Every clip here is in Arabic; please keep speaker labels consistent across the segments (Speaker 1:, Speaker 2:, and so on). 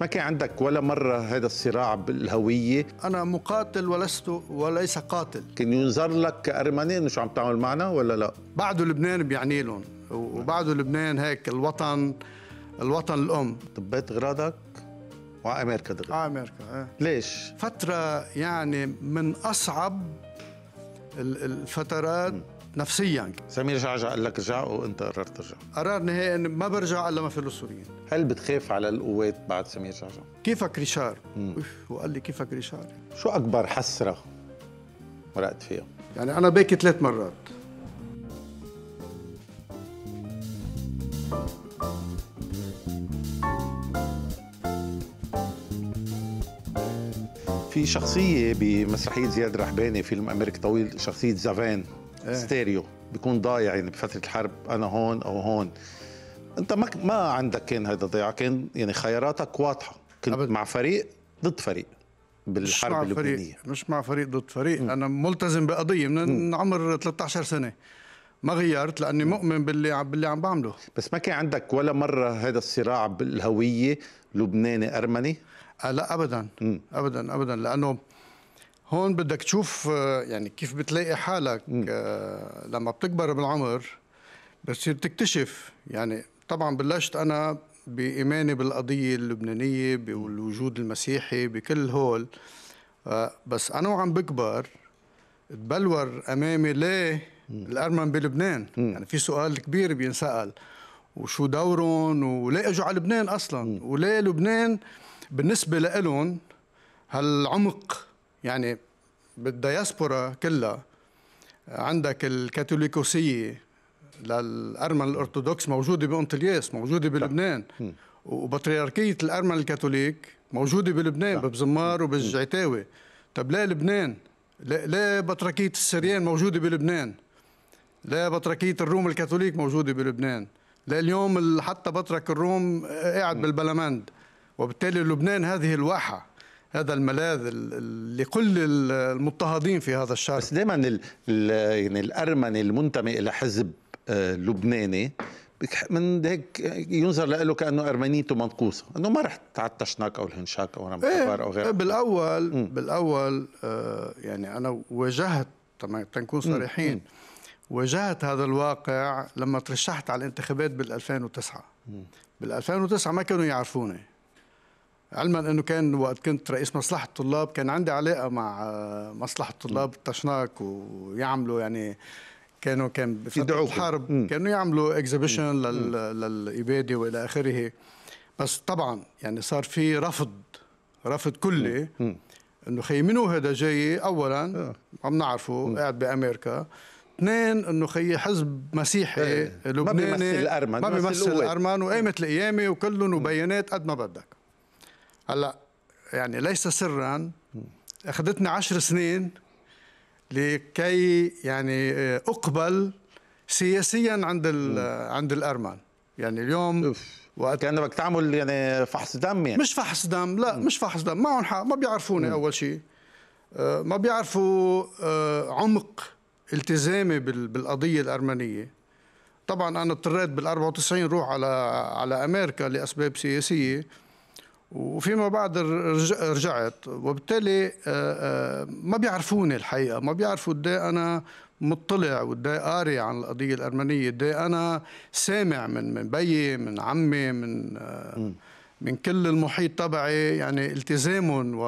Speaker 1: ما كان عندك ولا مرة هذا الصراع بالهوية أنا مقاتل ولست وليس قاتل كان ينظر لك كأرمني إنه شو عم تعمل معنا ولا لا؟ بعده لبنان بيعني لهم وبعده لبنان هيك الوطن الوطن الأم طبيت غراضك
Speaker 2: وعلى أمريكا دغري على أمريكا إيه ليش؟ فترة يعني من أصعب
Speaker 1: الفترات م. نفسيا سمير جعجع قال لك رجع وانت قررت ترجع قرار نهائي اني ما برجع الا ما فلوا السوريين هل بتخاف على القوات بعد سمير جعجع؟
Speaker 2: كيفك ريشار وقال لي كيفك ريشار شو اكبر حسره مرقت فيها؟ يعني انا باكي ثلاث مرات
Speaker 1: في شخصية بمسرحية زياد رحباني فيلم أمريكا طويل شخصية زافان إيه. ستيريو بيكون ضايع يعني بفتره الحرب انا هون او هون انت ما ما عندك كان هذا الضياع كان يعني خياراتك واضحه كنت أبد. مع فريق ضد فريق بالحرب مش اللبنانية فريق اللبنانيه
Speaker 2: مش مع فريق ضد فريق م. انا ملتزم بقضيه من م. عمر 13 سنه ما غيرت لاني مؤمن باللي
Speaker 1: باللي عم بعمله بس ما كان عندك ولا مره هذا الصراع بالهويه لبناني ارمني آه، لا ابدا م. ابدا ابدا لانه هون بدك تشوف
Speaker 2: آه، يعني كيف بتلاقي حالك آه، لما بتكبر بالعمر بتصير تكتشف يعني طبعا بلشت انا بايماني بالقضيه اللبنانيه بالوجود المسيحي بكل هول آه، بس انا وعم بكبر تبلور امامي ليه الارمن بلبنان يعني في سؤال كبير بينسال وشو دورهم وليه اجوا على لبنان اصلا وليه لبنان بالنسبه لهم هالعمق يعني بالدياسبورا كلها عندك الكاثوليكوسيه للارمن الارثوذكس موجوده بانطلياس موجوده بلبنان وبطريركيه الارمن الكاثوليك موجوده بلبنان ببزمار وبالجعتاوي طب ليه لبنان؟ لا ليه بطركيه السريان موجوده بلبنان؟ ليه بطركيه الروم الكاثوليك موجوده بلبنان؟ ليه اليوم حتى بطرك الروم قاعد بالبلمند وبالتالي لبنان هذه الواحه
Speaker 1: هذا الملاذ لكل المضطهدين في هذا الشارع بس دائما يعني الارمني المنتمي الى حزب آه، لبناني من هيك ينظر له كانه ارمنيته منقوصه انه ما رح تعطشناك او الهنشاك او رمكبار إيه او غيره إيه،
Speaker 2: بالاول م. بالاول آه، يعني انا واجهت تنكون صريحين واجهت هذا الواقع لما ترشحت على الانتخابات بال 2009 بال 2009 ما كانوا يعرفوني علما انه كان وقت كنت رئيس مصلحه الطلاب كان عندي علاقه مع آه، مصلحه الطلاب طشناك ويعملوا يعني كانوا كان في الحرب كانوا يعملوا اكزيبيشن للاباده والى اخره بس طبعا يعني صار في رفض رفض كلي انه خي منو هذا جاي اولا ما آه. عم نعرفه قاعد بامريكا اثنين انه خي حزب مسيحي إيه. لبناني ما بيمثل الارمن ما بيمثل الارمن وقامت القيامه وكلهم وبيانات قد ما بدك هلا يعني ليس سرا اخذتني عشر سنين لكي يعني آه، اقبل سياسيا عند آه،
Speaker 1: عند الارمن يعني اليوم أوف. وقت كان بدك تعمل يعني فحص دم يعني
Speaker 3: مش فحص
Speaker 2: دم لا مش فحص دم معهم حق ما بيعرفوني اول شيء آه، ما بيعرفوا عمق التزامي بالقضيه الارمنيه طبعا انا اضطريت بال 94 روح على على امريكا لاسباب سياسيه وفيما بعد رجعت وبالتالي آه، آه، ما بيعرفوني الحقيقه ما بيعرفوا قد إيه انا مطلع وقد إيه قاري عن القضيه الارمنيه قد إيه انا سامع من من بيي من عمي من آه، من كل المحيط تبعي يعني التزامهم و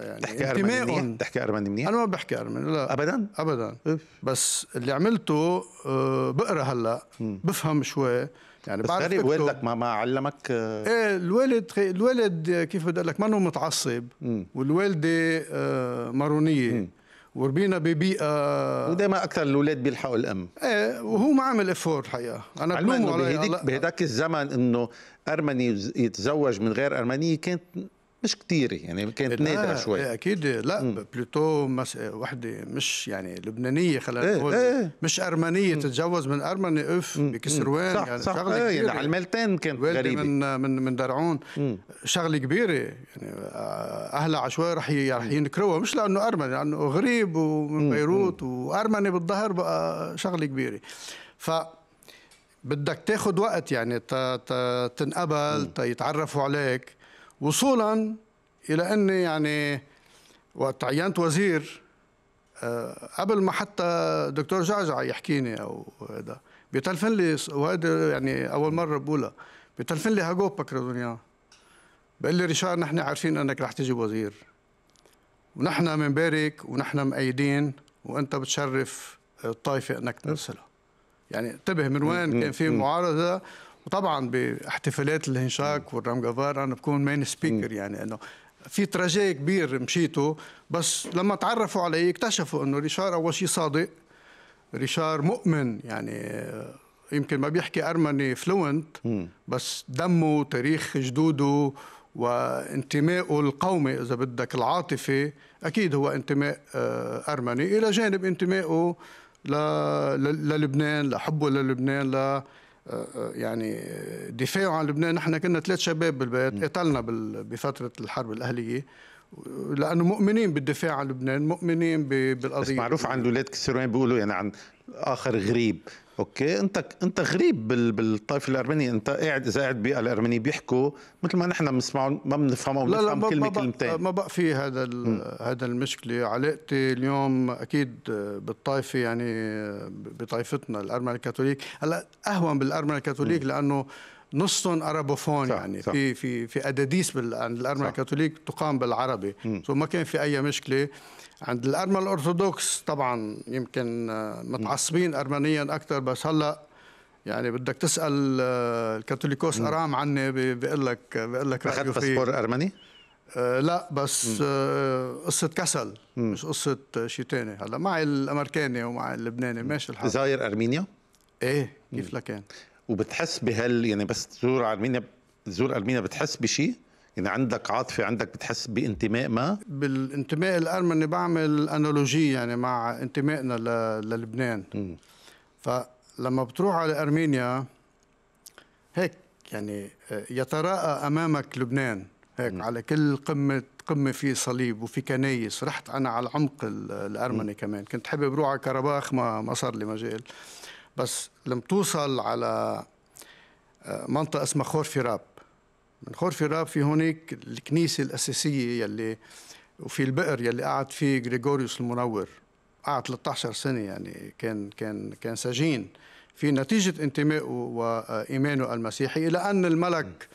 Speaker 2: يعني انتمائهم أرمني تحكي ارمني منيح؟ انا ما بحكي ارمني لا ابدا ابدا بس اللي عملته بقرا هلا بفهم
Speaker 1: شوي يعني بس غريب والدك ما ما علمك آه.
Speaker 2: ايه الوالد الوالد كيف بدي اقول لك منه متعصب والوالده آه مارونيه وربينا
Speaker 1: ببيئه ودائما اكثر الاولاد بيلحقوا الام
Speaker 2: ايه وهو ما عمل افور الحقيقه
Speaker 1: انا بلومه بهداك الزمن انه ارمني يتزوج من غير ارمنيه كانت مش كثيرة يعني كانت نادرة شوي إيه،
Speaker 2: اكيد لا بلوتو مس... وحده مش يعني لبنانيه خلينا إيه، نقول ايه ايه. مش ارمنيه مم. تتجوز من ارمني اف بكسروان يعني صح شغله ايه يعني كبيره على الملتين كانت غريبه من من من درعون شغله كبيره يعني اهلها عشوائي رح رح ينكروها مش لانه ارمني لانه غريب ومن بيروت وارمني بالظهر بقى شغله كبيره ف بدك تاخذ وقت يعني تنقبل تيتعرفوا عليك وصولا الى اني يعني وقت عينت وزير آه، قبل ما حتى دكتور جعجع يحكيني او هذا بيتلفن لي وهذا يعني اول مره بقولها بيتلفن لي هاجوب دنيا بقول لي ريشار نحن عارفين انك رح تجي وزير ونحن بنبارك ونحن مأيدين وانت بتشرف الطائفه انك ترسلها يعني انتبه من وين كان في معارضه وطبعا باحتفالات الهنشاك والرامجافار انا بكون مين سبيكر يعني انه في تراجي كبير مشيته بس لما تعرفوا علي اكتشفوا انه ريشار اول شيء صادق ريشار مؤمن يعني يمكن ما بيحكي ارمني فلوينت بس دمه تاريخ جدوده وانتمائه القومي اذا بدك العاطفي اكيد هو انتماء آه، ارمني الى جانب انتمائه للبنان لحبه للبنان ل يعني دفاع عن لبنان نحن كنا ثلاث شباب بالبيت قتلنا بفتره
Speaker 1: الحرب الاهليه لانه مؤمنين بالدفاع عن لبنان مؤمنين بالقضيه بس معروف عن الاولاد كسروان بيقولوا يعني عن اخر غريب اوكي انت انت غريب بالطائفه الارمنيه انت قاعد اذا قاعد بيئه الارمنيه بيحكوا مثل ما نحن بنسمعهم ما بنفهمهم لا لا كلمه كلمتين
Speaker 2: ما بقى في هذا هذا المشكله علاقتي اليوم اكيد بالطائفه يعني بطائفتنا الارمن الكاثوليك هلا اهون بالارمن الكاثوليك لانه نصهم ارابوفون صح يعني صح في في في اداديس بالارمن الكاثوليك تقام بالعربي سو ما كان في اي مشكله عند الارمن الارثوذكس طبعا يمكن آه، متعصبين ارمنيا اكثر بس هلا يعني بدك تسال آه، الكاثوليكوس ارام عني بيقول لك بيقول لك اخذت باسبور ارمني؟ آه، لا بس قصة كسل مش قصة شيء ثاني هلا
Speaker 1: معي الامريكاني ومعي اللبناني ماشي الحال زاير ارمينيا؟ ايه كيف لكان وبتحس بهال يعني بس تزور ارمينيا تزور ارمينيا بتحس بشيء؟ يعني عندك عاطفه عندك بتحس بانتماء ما
Speaker 2: بالانتماء الأرمني بعمل انالوجيه يعني مع انتمائنا للبنان م. فلما بتروح على ارمينيا هيك يعني آه، يتراءى امامك لبنان هيك م. على كل قمه قمه في صليب وفي كنايس رحت انا على العمق الارمني م. كمان كنت حابب اروح على كرباخ ما ما صار لي مجال بس لما توصل على آه، منطقه اسمها خورفيراب من خورفي راب في هونيك الكنيسة الأساسية يلي وفي البئر يلي قعد فيه غريغوريوس المنور قعد 13 سنة يعني كان كان كان سجين في نتيجة انتمائه وإيمانه المسيحي إلى أن الملك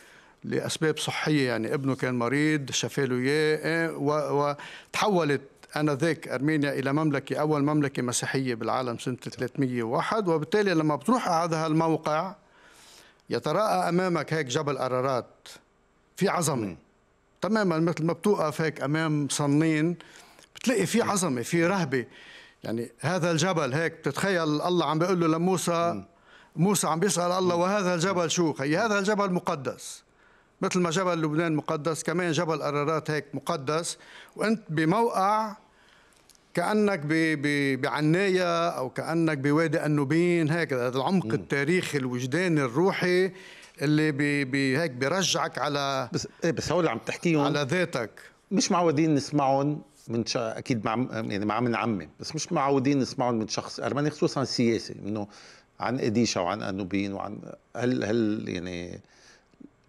Speaker 2: لأسباب صحية يعني ابنه كان مريض شفاله إياه إيه، وتحولت آنذاك أرمينيا إلى مملكة أول مملكة مسيحية بالعالم سنة 301 وبالتالي لما بتروح على هذا الموقع يتراءى امامك هيك جبل قرارات في عظمه تماما مثل ما بتوقف هيك امام صنين بتلاقي في عظمه في رهبه يعني هذا الجبل هيك بتتخيل الله عم بيقول له لموسى موسى عم بيسال الله وهذا الجبل شو خي هذا الجبل مقدس مثل ما جبل لبنان مقدس كمان جبل قرارات هيك مقدس وانت بموقع كانك بعنايه او كانك بوادي النوبين هيك العمق مم. التاريخي الوجداني
Speaker 1: الروحي اللي بي بي هيك بيرجعك على بس ايه بس هول اللي عم تحكيهم على ذاتك مش معودين نسمعهم من شا... اكيد مع يعني مع من عمي بس مش معودين نسمعهم من شخص ارمني خصوصا سياسي انه عن اديشا وعن انوبين وعن هل هل يعني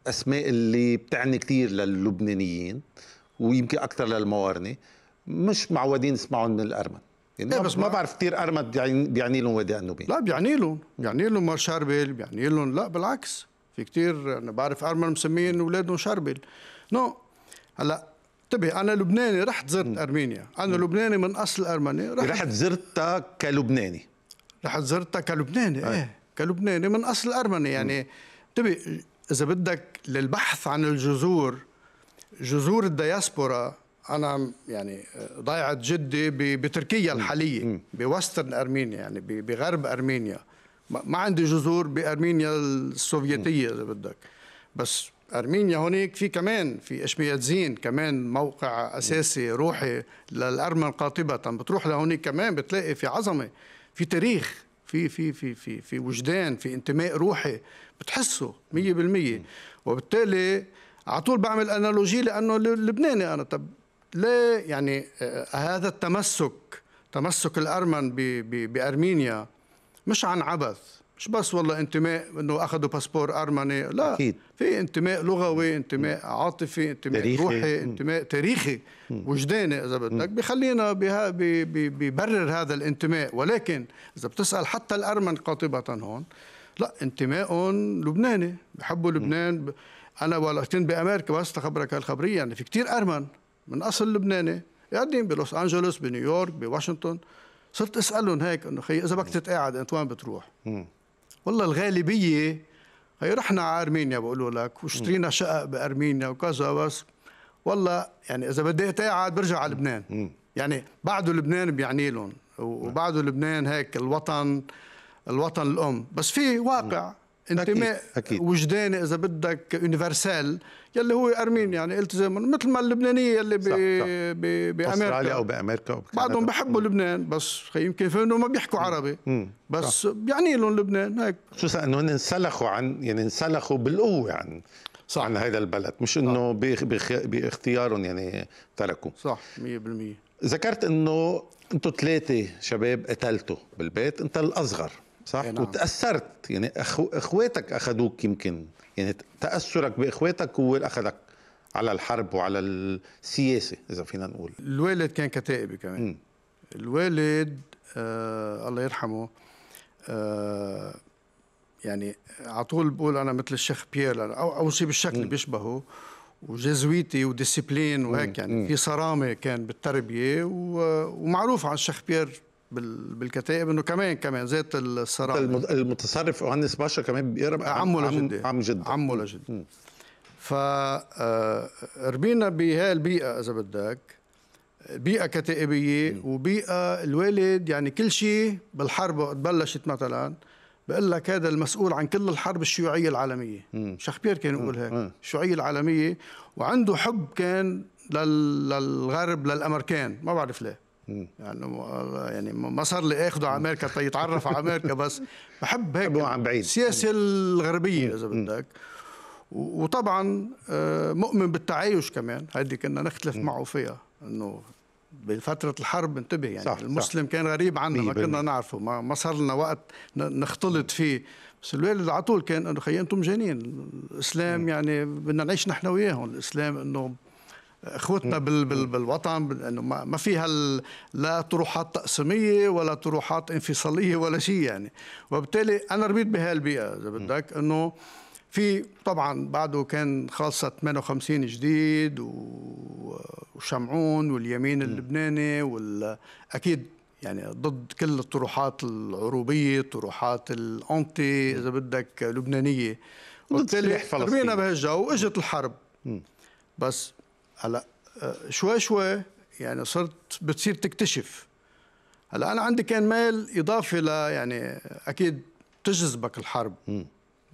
Speaker 1: اسماء اللي بتعني كثير للبنانيين ويمكن اكثر للموارنه مش معودين يسمعوا من الارمن إيه، يعني إيه بس ما, ما بعرف كثير ارمن يعني بيعني لهم وادي النوبي لا بيعني لهم بيعني لهم مار شربل بيعني
Speaker 2: لهم لا بالعكس في كثير انا بعرف ارمن مسمين اولادهم شربل نو هلا انتبه انا لبناني رحت زرت م. ارمينيا انا م. لبناني من اصل ارمني رحت, رحت زرتها كلبناني رحت زرتها كلبناني اي ايه. كلبناني من اصل ارمني يعني انتبه اذا بدك للبحث عن الجذور جذور الدياسبورا انا يعني آه، ضيعه جدي بتركيا الحاليه بوسترن ارمينيا يعني بغرب ارمينيا ما عندي جذور بارمينيا السوفيتيه اذا بدك بس ارمينيا هونيك في كمان في اشميازين كمان موقع اساسي روحي للارمن قاطبه بتروح لهونيك كمان بتلاقي في عظمه في تاريخ في في في في في وجدان في انتماء روحي بتحسه 100% وبالتالي على طول بعمل انالوجي لانه لبناني انا طب ليه يعني آه، هذا التمسك تمسك الأرمن بأرمينيا مش عن عبث مش بس والله انتماء انه اخذوا باسبور ارمني لا أكيد. في انتماء لغوي انتماء عاطفي انتماء تاريخي. روحي انتماء تاريخي وجداني اذا بدك بخلينا بها ببرر هذا الانتماء ولكن اذا بتسال حتى الارمن قاطبه هون لا انتمائهم لبناني بحبوا لبنان انا وقت بامريكا بس تخبرك هالخبريه يعني في كثير ارمن من اصل لبناني قاعدين بلوس انجلوس بنيويورك بواشنطن صرت اسالهم هيك انه خي اذا بدك تتقاعد انت وين بتروح؟ والله الغالبيه هي رحنا على ارمينيا بقولوا لك واشترينا شقق بارمينيا وكذا بس والله يعني اذا بدي اتقاعد برجع على لبنان يعني بعده لبنان بيعني لهم وبعده لبنان هيك الوطن الوطن الام بس في واقع مم. انتماء وجداني اذا بدك يونيفرسال يلي هو ارمينيا يعني التزام مثل ما اللبنانيه يلي ب... ب... بامريكا او
Speaker 1: بامريكا بعضهم
Speaker 2: بحبوا لبنان بس يمكن فهموا ما بيحكوا عربي مم.
Speaker 1: بس بيعني لهم لبنان هيك خصوصا انه انسلخوا عن يعني انسلخوا بالقوه عن صح. عن هذا البلد مش انه بخ... بخ... باختيارهم يعني تركوا صح 100% ذكرت انه انتم ثلاثه شباب قتلتوا بالبيت انت الاصغر صح إيه، نعم. وتاثرت يعني أخو... اخواتك اخذوك يمكن يعني تاثرك باخواتك هو اللي اخذك على الحرب وعلى السياسه اذا فينا نقول
Speaker 2: الوالد كان كتائبي كمان م. الوالد آه الله يرحمه آه يعني على طول بقول انا مثل الشيخ بيير او اول شيء بالشكل بيشبهه وجزويتي
Speaker 1: وديسيبلين وهيك يعني في
Speaker 2: صرامه كان بالتربيه ومعروف عن الشيخ بيير بالكتائب انه كمان كمان ذات الصراع
Speaker 1: المتصرف يوهانس باشا كمان
Speaker 2: بيقرب عمه لجدي عم جد عمه آه، لجدي فربينا بهاي البيئه اذا بدك بيئه كتائبيه وبيئه الوالد يعني كل شيء بالحرب بلشت مثلا بقول لك هذا المسؤول عن كل الحرب الشيوعيه العالميه شخبير كان يقول هيك الشيوعيه العالميه وعنده حب كان للغرب للامريكان ما بعرف ليه يعني يعني ما صار لي اخذه على امريكا تيتعرف طيب على امريكا بس بحب هيك عن بعيد السياسه الغربيه اذا بدك وطبعا آه، مؤمن بالتعايش كمان هيدي كنا نختلف معه فيها انه بفترة الحرب انتبه يعني صح المسلم صح كان غريب عنا ما كنا نعرفه ما, ما صار لنا وقت نختلط فيه بس الوالد على طول كان انه خيي انتم مجانين الاسلام م. يعني بدنا نعيش نحن وياهم الاسلام انه اخوتنا بال بال بالوطن انه ما فيها لا طروحات تقسيميه ولا طروحات انفصاليه ولا شيء يعني وبالتالي انا ربيت بهالبيئه اذا بدك انه في طبعا بعده كان خاصه 58 جديد وشمعون واليمين اللبناني واكيد يعني ضد كل الطروحات العروبيه طروحات الاونتي اذا بدك لبنانيه وبالتالي ربينا بهالجو واجت الحرب بس هلا آه، شوي شوي يعني صرت بتصير تكتشف هلا انا عندي كان ميل اضافي ل يعني اكيد تجذبك الحرب مم.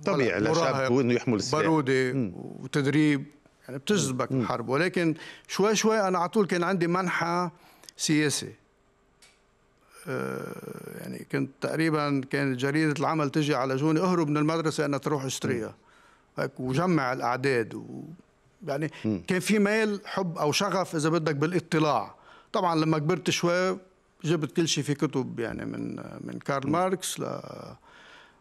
Speaker 2: طبيعي لشاب وانه يحمل السلاح باروده وتدريب يعني بتجذبك الحرب ولكن شوي شوي انا على طول كان عندي منحى سياسي آه، يعني كنت تقريبا كان جريده العمل تجي على جوني اهرب من المدرسه انا تروح اشتريها هيك وجمع الاعداد و... يعني م. كان في ميل حب او شغف اذا بدك بالاطلاع طبعا لما كبرت شوي جبت كل شيء في كتب يعني من من كارل م. ماركس ل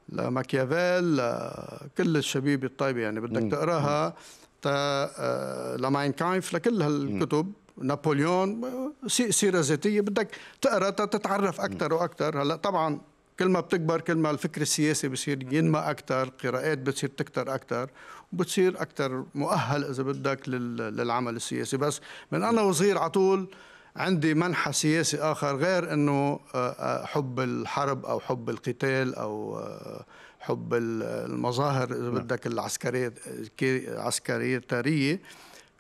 Speaker 2: لماكيافيل لكل الشبيبة الطيبة يعني بدك تقراها آه، لماين كاينف لكل هالكتب نابليون سيرة ذاتية بدك تقرا تتعرف أكثر وأكثر هلا طبعا كل ما بتكبر كل ما الفكر السياسي بصير ينمى اكثر، قراءات بتصير تكثر اكثر، وبتصير اكثر مؤهل اذا بدك للعمل السياسي، بس من انا وصغير على طول عندي منحى سياسي اخر غير انه آه، آه، حب الحرب او حب القتال او آه، حب المظاهر اذا نعم. بدك العسكريه عسكريه تاريه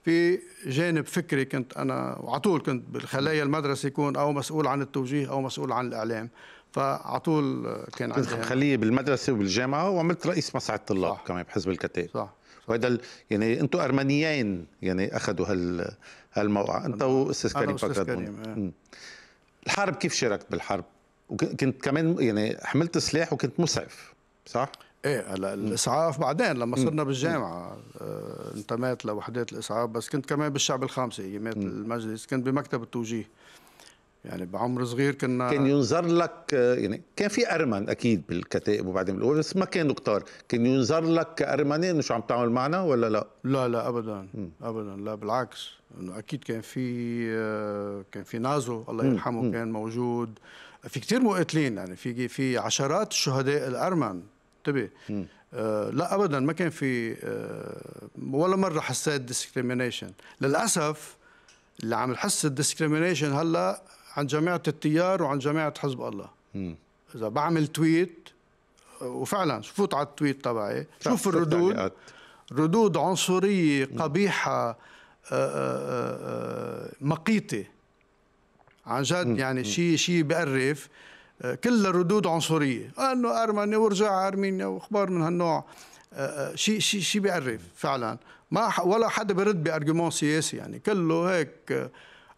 Speaker 2: في جانب فكري كنت انا وعطول طول كنت بالخلايا المدرسه يكون او مسؤول عن التوجيه او مسؤول عن الاعلام فعطول كان عندي خليه
Speaker 1: بالمدرسه وبالجامعه وعملت رئيس مسرح الطلاب كمان بحزب الكتائب صح وهذا يعني انتم ارمنيين يعني اخذوا هال هالموقع انت واستاذ كريم فكرت إيه. الحرب كيف شاركت بالحرب؟ وكنت كمان يعني حملت سلاح وكنت مسعف صح؟ ايه هلا
Speaker 2: الاسعاف بعدين لما صرنا بالجامعه آه، انتميت لوحدات الاسعاف بس كنت كمان بالشعب الخامسه ايامات المجلس كنت بمكتب التوجيه يعني بعمر صغير كنا كان
Speaker 1: ينظر لك يعني كان في ارمن اكيد بالكتائب وبعدين بالاول بس ما كانوا كتار كان ينظر لك كارمني انه شو عم تعمل معنا ولا لا؟ لا لا ابدا م. ابدا لا بالعكس
Speaker 2: انه اكيد كان في آه، كان في نازو الله يرحمه م. كان موجود في كثير مقاتلين يعني في في عشرات الشهداء الارمن انتبه آه لا ابدا ما كان في آه ولا مره حسيت ديسكريميشن للاسف اللي عم نحس الديسكريميشن هلا عن جماعه التيار وعن جماعه حزب الله م. اذا بعمل تويت آه، وفعلا فوت على التويت تبعي شوف الردود ردود عنصريه قبيحه آه، آه، مقيته عن جد يعني شيء شيء بقرف كلها ردود عنصريه انه ارمني ورجع ارمينيا واخبار من هالنوع شيء شيء شيء بقرف فعلا ما ولا حدا برد بارجيومون سياسي يعني كله هيك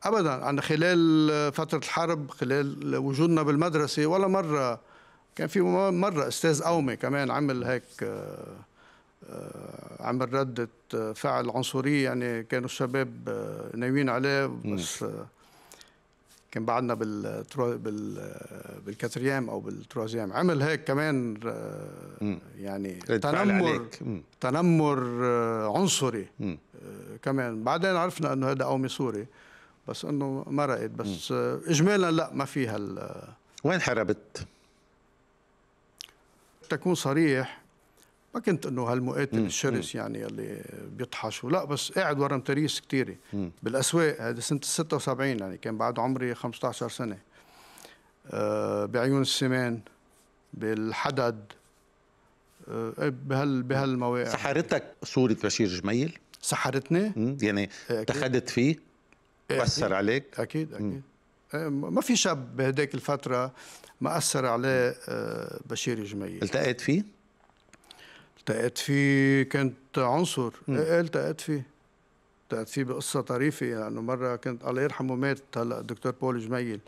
Speaker 2: ابدا عن يعني خلال فتره الحرب خلال وجودنا بالمدرسه ولا مره كان في مره استاذ قومي كمان عمل هيك آه، آه، عمل ردة فعل عنصرية يعني كانوا الشباب آه، ناويين عليه بس كان بعدنا بال بال بالكاتريام او بالتروازيام عمل هيك كمان
Speaker 3: يعني تنمر
Speaker 2: تنمر عنصري كمان بعدين عرفنا انه هذا قومي سوري بس انه مرقت بس اجمالا لا ما في هال وين حربت؟ تكون صريح ما كنت انه هالمقاتل الشرس يعني اللي بيطحش ولا بس قاعد ورا متاريس كثيره بالاسواق هذا سنه 76 يعني كان بعد عمري 15 سنه أه بعيون السمان بالحدد أه إيه، بهال
Speaker 1: بهالمواقع سحرتك صوره بشير جميل؟ سحرتني؟ يعني إيه، اتخذت فيه؟ أثر عليك؟ أكيد أكيد آه، ما في شاب بهديك الفترة
Speaker 2: ما أثر عليه آه، بشير جميل التقيت فيه؟ التقيت فيه كنت عنصر إيه،, ايه التقيت فيه التقيت فيه بقصة طريفة لأنه يعني مرة كنت الله يرحمه مات هلا الدكتور بول جميل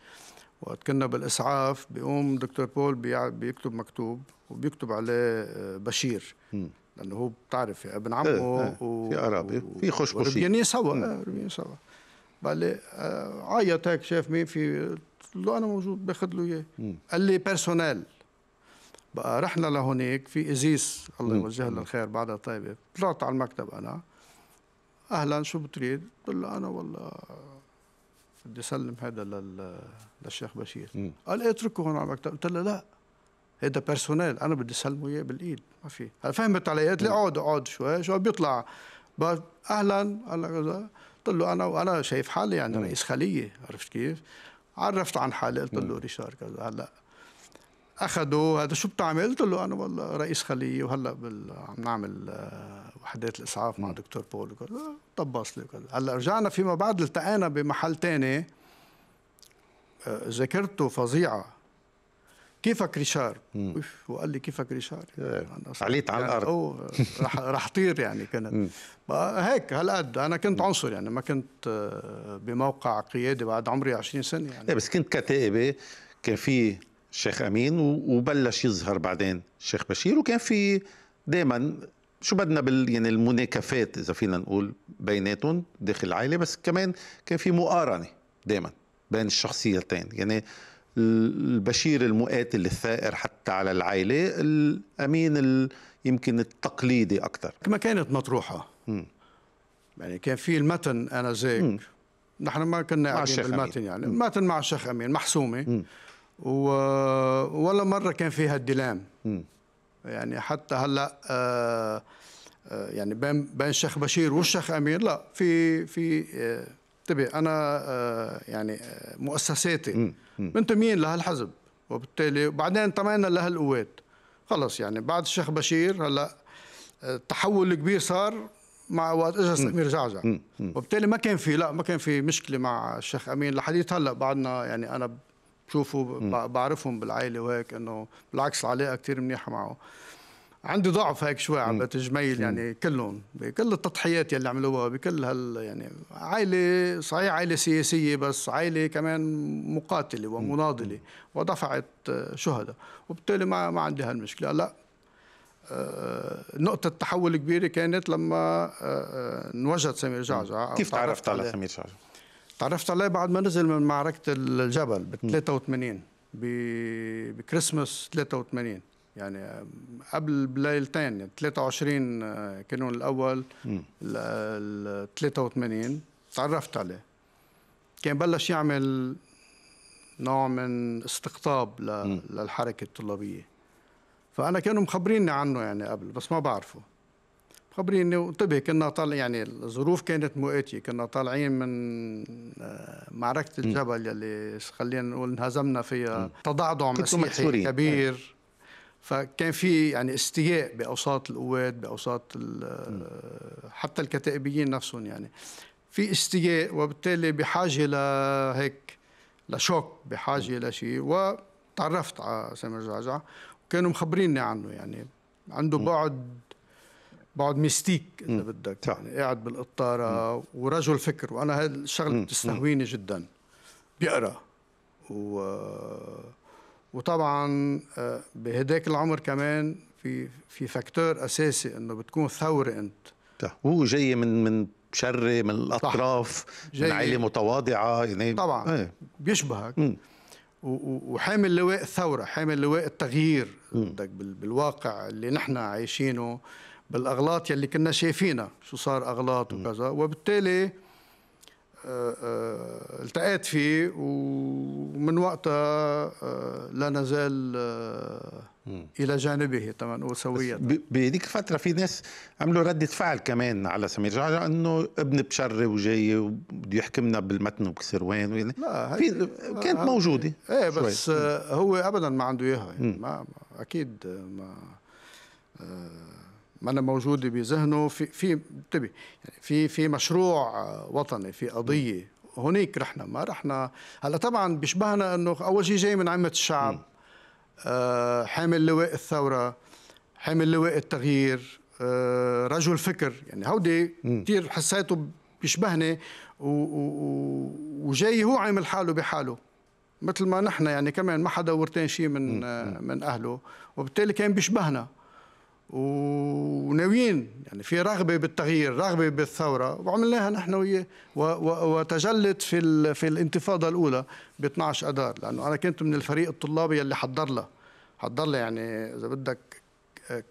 Speaker 2: وقت كنا بالإسعاف بيقوم دكتور بول بيكتب مكتوب وبيكتب عليه آه، بشير م. لأنه هو بتعرف ابن إيه، عمه إيه.
Speaker 1: و... في قرابة في خشبشي ربيانين سوا ربيانين
Speaker 2: سوا بقى لي عيط آه، آه، هيك شاف مين في قلت له انا موجود باخذ له اياه قال لي بيرسونيل بقى رحنا لهونيك في ازيس الله يوجه له الخير بعدها طيبه طلعت على المكتب انا اهلا شو بتريد؟ قلت له انا والله بدي اسلم هذا لل... للشيخ بشير مم. قال إيه اتركه هون على المكتب قلت له لا هذا بيرسونيل انا بدي اسلمه اياه بالايد ما في فهمت علي قالت لي اقعد اقعد شوي شو بيطلع اهلا قال لك قلت له انا وانا شايف حالي يعني رئيس خليه عرفت كيف؟ عرفت عن حالي قلت له ريشار كذا هلا اخذوا هذا شو بتعمل؟ قلت له انا والله رئيس خليه وهلا بال... عم نعمل آه، وحدات الاسعاف مع دكتور بول وكذا آه، طبص لي وكذا هلا رجعنا فيما بعد التقينا بمحل ثاني آه، ذاكرته فظيعه كيفك ريشار وقال لي كيفك ريشار إيه، يعني عليت على يعني الارض يعني رح رح طير يعني كانت هيك هالقد انا كنت عنصر يعني ما كنت
Speaker 1: آه، بموقع قيادي بعد عمري 20 سنه يعني إيه، بس كنت كتائبه كان في الشيخ امين وبلش يظهر بعدين الشيخ بشير وكان في دائما شو بدنا بال يعني المناكفات اذا فينا نقول بيناتهم داخل العائله بس كمان كان في مقارنه دائما بين الشخصيتين يعني البشير المقاتل الثائر حتى على العائلة الأمين يمكن التقليدي أكثر ما كانت مطروحة م. يعني كان في المتن أنا
Speaker 2: ذاك نحن ما كنا قاعدين بالمتن يعني م. المتن مع الشيخ أمين محسومة و... ولا مرة كان فيها الدلام م. يعني حتى هلا آ... آه، آه، يعني بين بين الشيخ بشير والشيخ امين لا في في انتبه طيب انا آه، يعني مؤسساتي مين لهالحزب وبالتالي وبعدين انتمينا لهالقوات خلص يعني بعد الشيخ بشير هلا التحول آه، الكبير صار مع وقت اجى سمير جعجع وبالتالي ما كان في لا ما كان في مشكله مع الشيخ امين لحديث هلا بعدنا يعني انا بشوفه بعرفهم بالعائله وهيك انه بالعكس العلاقه كثير منيحه معه عندي ضعف هيك شوي على تجميل يعني كلهم بكل التضحيات يلي عملوها بكل هال يعني عائله صحيح عائله سياسيه بس عائله كمان مقاتله ومناضله ودفعت شهداء وبالتالي ما ما عندي هالمشكله لا آه، نقطة تحول كبيرة كانت لما آه، آه، انوجد سمير جعجع كيف تعرفت على سمير جعجع؟ تعرفت عليه بعد ما نزل من معركة الجبل ب 83 بكريسماس 83 يعني قبل بليلتين 23 آه، كانون الاول ال 83 تعرفت عليه كان بلش يعمل نوع من استقطاب للحركه الطلابيه فانا كانوا مخبريني عنه يعني قبل بس ما بعرفه مخبريني وانتبه كنا طالع يعني الظروف كانت مؤاتية كنا طالعين من آه، معركة الجبل يلي خلينا نقول انهزمنا فيها تضعضع مسيحي كبير فكان في يعني استياء باوساط القوات باوساط حتى الكتائبيين نفسهم يعني في استياء وبالتالي بحاجه لهيك لشوك بحاجه لشيء وتعرفت على سامر جعجع وكانوا مخبريني عنه يعني عنده بعد بعد ميستيك اذا بدك يعني قاعد بالقطاره ورجل فكر وانا هذا الشغله بتستهويني جدا بيقرا و وطبعا آه، بهداك العمر كمان في في فاكتور
Speaker 1: اساسي انه بتكون ثوري انت هو وهو جاي من من شر من الاطراف جاي من عائله متواضعه يعني طبعا ايه.
Speaker 2: بيشبهك م. وحامل لواء الثوره حامل لواء التغيير بدك بالواقع اللي نحن عايشينه بالاغلاط يلي كنا شايفينها شو صار اغلاط وكذا وبالتالي آه، آه، التقيت فيه ومن وقتها آه،
Speaker 1: لا نزال الى جانبه طبعا سويا بهذيك الفتره في ناس عملوا رده فعل كمان على سمير جعجع انه ابن بشري وجاي وبده يحكمنا بالمتن وبكسروان لا في كانت موجوده ايه بس هو ابدا ما عنده اياها يعني ما
Speaker 2: اكيد ما آه ما أنا موجودة بذهنه في في انتبه يعني في في مشروع وطني في قضية هونيك رحنا ما رحنا هلا طبعا بيشبهنا انه اول شيء جاي من عامة الشعب آه حامل لواء الثورة حامل لواء التغيير آه رجل فكر يعني هودي كثير حسيته بيشبهني وجاي هو عامل حاله بحاله مثل ما نحن يعني كمان ما حدا ورتين شيء من آه من اهله وبالتالي كان بيشبهنا وناويين يعني في رغبه بالتغيير رغبه بالثوره وعملناها نحن وياه وتجلت في في الانتفاضه الاولى ب 12 اذار لانه انا كنت من الفريق الطلابي اللي حضر لها حضر لها يعني اذا بدك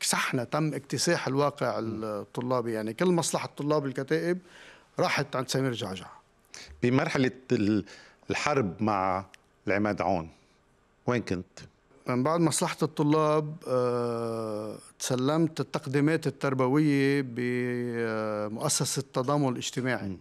Speaker 2: كسحنا تم اكتساح الواقع الطلابي يعني كل مصلحه الطلاب الكتائب راحت عند سمير جعجع
Speaker 1: بمرحله الحرب مع العماد عون وين كنت؟
Speaker 2: من بعد مصلحة الطلاب آه، تسلمت التقديمات التربوية بمؤسسة التضامن الاجتماعي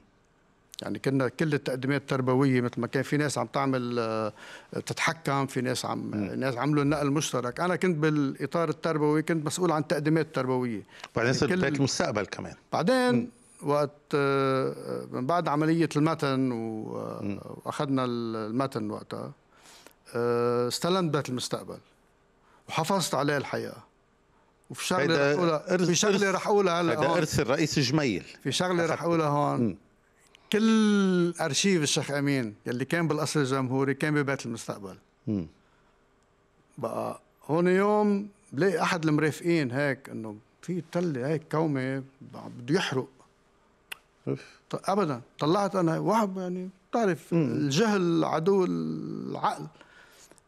Speaker 2: يعني كنا كل التقديمات التربوية مثل ما كان في ناس عم تعمل آه، تتحكم في ناس عم ناس عملوا النقل المشترك أنا كنت بالإطار التربوي كنت مسؤول عن التقديمات التربوية
Speaker 1: بعدين يعني صرت بيت المستقبل كمان
Speaker 2: بعدين م. وقت آه، من بعد عملية المتن وأخذنا المتن وقتها آه، استلمت بيت المستقبل وحافظت عليه الحقيقه وفي شغله رح اقولها في شغله رح اقولها هلا هذا ارث
Speaker 1: الرئيس جميل
Speaker 2: في شغله رح اقولها هون كل ارشيف الشيخ امين يلي كان بالاصل الجمهوري كان ببيت المستقبل بقى هون يوم بلاقي احد المرافقين هيك انه في تله هيك كومه بده يحرق ابدا طلعت انا واحد يعني بتعرف الجهل عدو العقل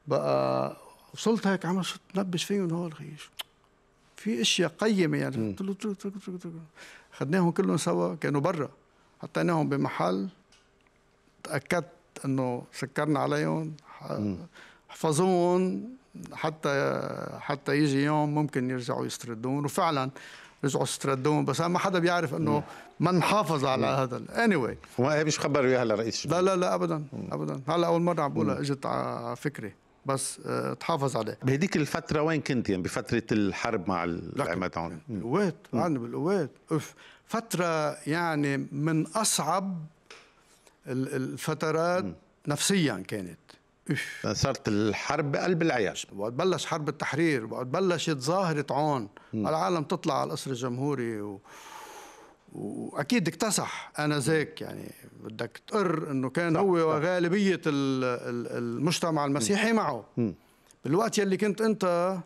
Speaker 2: بقى وصلت هيك عم صرت نبش فيهم هول الخيش في اشياء قيمه يعني خدناهم كلهم سوا كانوا برا حطيناهم بمحل تاكدت انه سكرنا عليهم حفظوهم حتى حتى يجي يوم ممكن يرجعوا يستردون وفعلا رجعوا استردون بس ما حدا بيعرف انه من حافظ على هذا اني anyway.
Speaker 1: واي وما مش خبروا اياها لرئيس لا لا لا ابدا ابدا
Speaker 2: هلا اول مره عم بقولها اجت على فكري بس
Speaker 1: آه، تحافظ عليه بهديك الفترة وين كنت يعني بفترة الحرب مع العماد عون؟ بالقوات
Speaker 2: أنا بالقوات أوف فترة يعني من أصعب الفترات م. نفسيا كانت
Speaker 1: أوف. يعني صارت الحرب
Speaker 2: بقلب العياش وقت بلش حرب التحرير وقت بلشت ظاهرة عون م. العالم تطلع على القصر الجمهوري و... واكيد اكتسح انا زيك يعني بدك تقر انه كان صح هو صح. وغالبيه المجتمع المسيحي معه بالوقت يلي كنت انت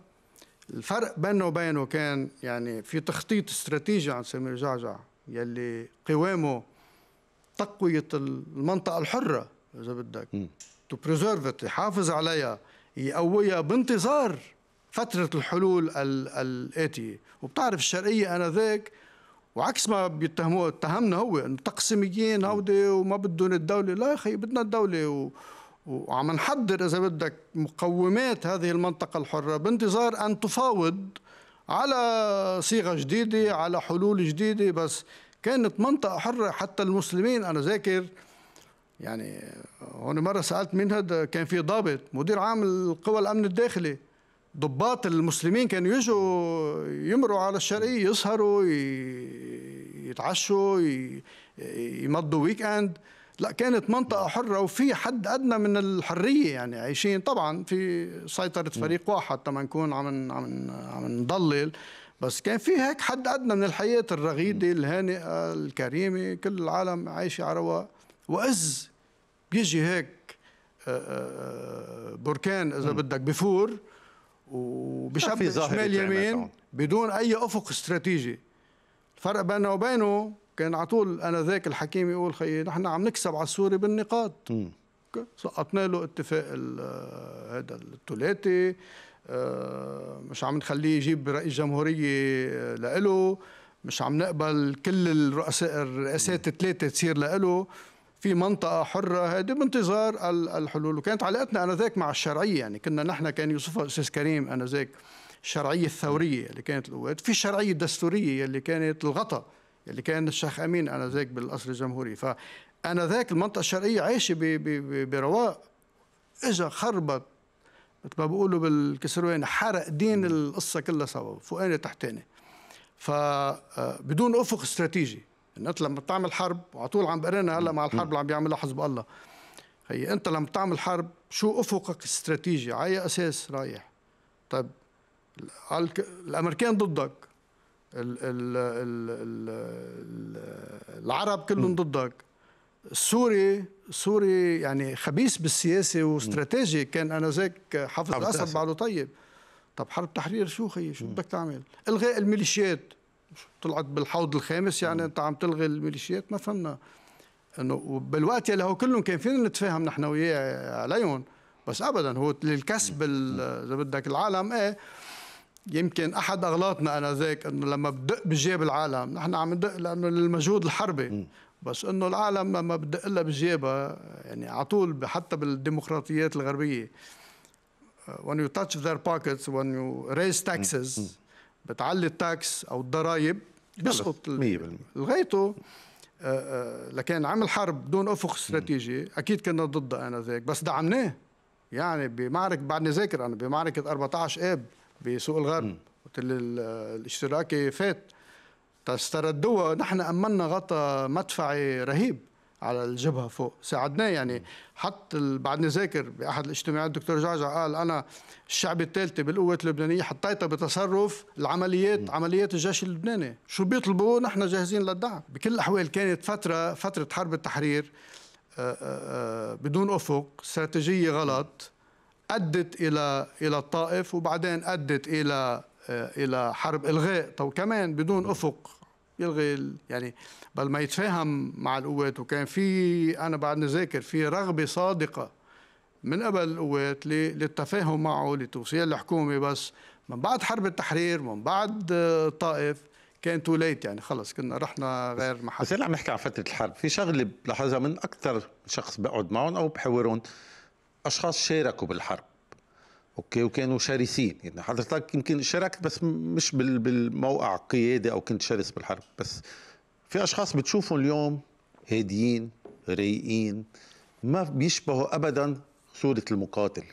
Speaker 2: الفرق بينه وبينه كان يعني في تخطيط استراتيجي عند سمير جعجع يلي قوامه تقويه المنطقه الحره اذا بدك تو بريزيرف يحافظ عليها يقويها بانتظار فتره الحلول الاتيه وبتعرف الشرقيه انا ذاك وعكس ما بيتهموه اتهمنا هو انه تقسيميين هودي وما بدهم الدوله لا يا اخي بدنا الدوله و... وعم نحضر اذا بدك مقومات هذه المنطقه الحره بانتظار ان تفاوض على صيغه جديده على حلول جديده بس كانت منطقه حره حتى المسلمين انا ذاكر يعني هون مره سالت مين هذا كان في ضابط مدير عام القوى الامن الداخلي ضباط المسلمين كانوا يجوا يمروا على الشرقية يسهروا يتعشوا يمضوا ويك اند لا كانت منطقة حرة وفي حد أدنى من الحرية يعني عايشين طبعا في سيطرة فريق واحد طبعا نكون عم عم عم نضلل بس كان في هيك حد أدنى من الحياة الرغيدة الهانئة الكريمة كل العالم عايشة على رواق وإز بيجي هيك بركان إذا بدك بفور وبشبك شمال يمين بدون اي افق استراتيجي الفرق بيننا وبينه كان على طول انا ذاك الحكيم يقول خيي نحن عم نكسب على السوري بالنقاط سقطنا له اتفاق آه، هذا الثلاثي آه، مش عم نخليه يجيب رئيس جمهوريه آه، لإله مش عم نقبل كل الرؤساء الرئاسات الثلاثه تصير لإله في منطقة حرة هذه بانتظار الحلول وكانت علاقتنا أنذاك مع الشرعية يعني كنا نحن كان يوصفها الأستاذ كريم أنذاك الشرعية الثورية اللي كانت القوات في الشرعية الدستورية اللي كانت الغطا اللي كان الشيخ أمين أنذاك بالقصر الجمهوري فأنذاك المنطقة الشرعية عايشة برواق اجى خربت مثل ما بيقولوا بالكسروان حرق دين القصة كلها سوا فوقاني تحتاني فبدون آه، أفق استراتيجي انت لما بتعمل حرب وعلى طول عم بقرنا هلا مع الحرب اللي عم بيعملها حزب الله هي انت لما بتعمل حرب شو افقك الاستراتيجي على اي اساس رايح طيب الامريكان ضدك الـ الـ الـ العرب كلهم ضدك السوري السوري يعني خبيث بالسياسه واستراتيجي كان انا زيك حافظ الاسد بعده طيب طب حرب تحرير شو خيي شو بدك تعمل الغاء الميليشيات طلعت بالحوض الخامس يعني انت عم تلغي الميليشيات ما فهمنا انه بالوقت اللي هو كلهم كان فينا نتفاهم نحن وياه عليهم بس ابدا هو للكسب اذا بدك العالم ايه يمكن احد اغلاطنا انا ذاك انه لما بدق بجيب العالم نحن عم ندق لانه للمجهود الحربي بس انه العالم لما بدق لها بجيبها يعني على طول حتى بالديمقراطيات الغربيه when you touch their pockets when you raise taxes بتعلي التاكس او الضرائب بيسقط لغايته آه، آه، لكن عمل حرب دون افق استراتيجي اكيد كنا ضده انذاك بس دعمناه يعني بمعركه بعدني ذاكر انا بمعركه 14 اب بسوق الغرب قلت لي الاشتراكي فات تستردوها نحن امنا غطى مدفعي رهيب على الجبهه فوق ساعدناه يعني حط بعدني ذاكر باحد الاجتماعات الدكتور جعجع قال انا الشعب الثالثه بالقوات اللبنانيه حطيتها بتصرف العمليات م. عمليات الجيش اللبناني شو بيطلبوا نحن جاهزين للدعم بكل الاحوال كانت فتره فتره حرب التحرير آه، آه، آه، بدون افق استراتيجيه غلط ادت الى الى الطائف وبعدين ادت الى الى حرب الغاء طب كمان بدون افق يلغي يعني بل ما يتفاهم مع القوات وكان في انا بعدني ذاكر في رغبه صادقه من قبل القوات للتفاهم معه لتوصيل الحكومه بس من بعد حرب التحرير ومن بعد الطائف آه،
Speaker 1: كان تو ليت يعني خلص كنا رحنا غير محل بس هلا عم نحكي عن فتره الحرب في شغله بلاحظها من اكثر شخص بقعد معهم او بحاورهم اشخاص شاركوا بالحرب اوكي وكانوا شرسين يعني حضرتك يمكن شاركت بس مش بالموقع قيادي او كنت شرس بالحرب بس في اشخاص بتشوفهم اليوم هاديين رايقين ما بيشبهوا ابدا صوره المقاتل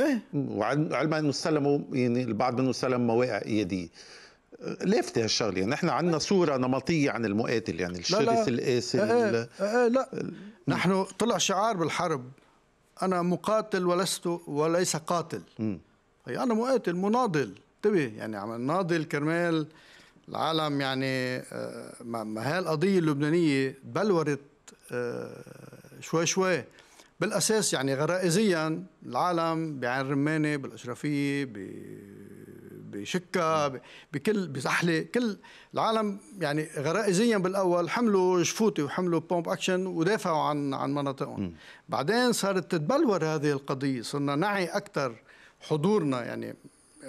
Speaker 1: ايه وعلما انه استلموا يعني البعض منهم استلم مواقع قياديه آه، لافته هالشغله يعني نحن عندنا صوره نمطيه عن المقاتل يعني الشرس القاسي لا لا, إيه، إيه، إيه، لا, لا, لا, لا, لا, لا, لا
Speaker 2: نحن طلع شعار بالحرب أنا مقاتل ولست وليس قاتل اي أنا مقاتل مناضل انتبه يعني عم ناضل كرمال العالم يعني آه، ما هي القضية اللبنانية بلورت آه، شوي شوي بالأساس يعني غرائزيا العالم بعين رمانة بالأشرفية بشكه بكل بزحله كل العالم يعني غرائزيا بالاول حملوا شفوتي وحملوا بومب اكشن ودافعوا عن عن مناطقهم بعدين صارت تتبلور هذه القضيه صرنا نعي اكثر حضورنا يعني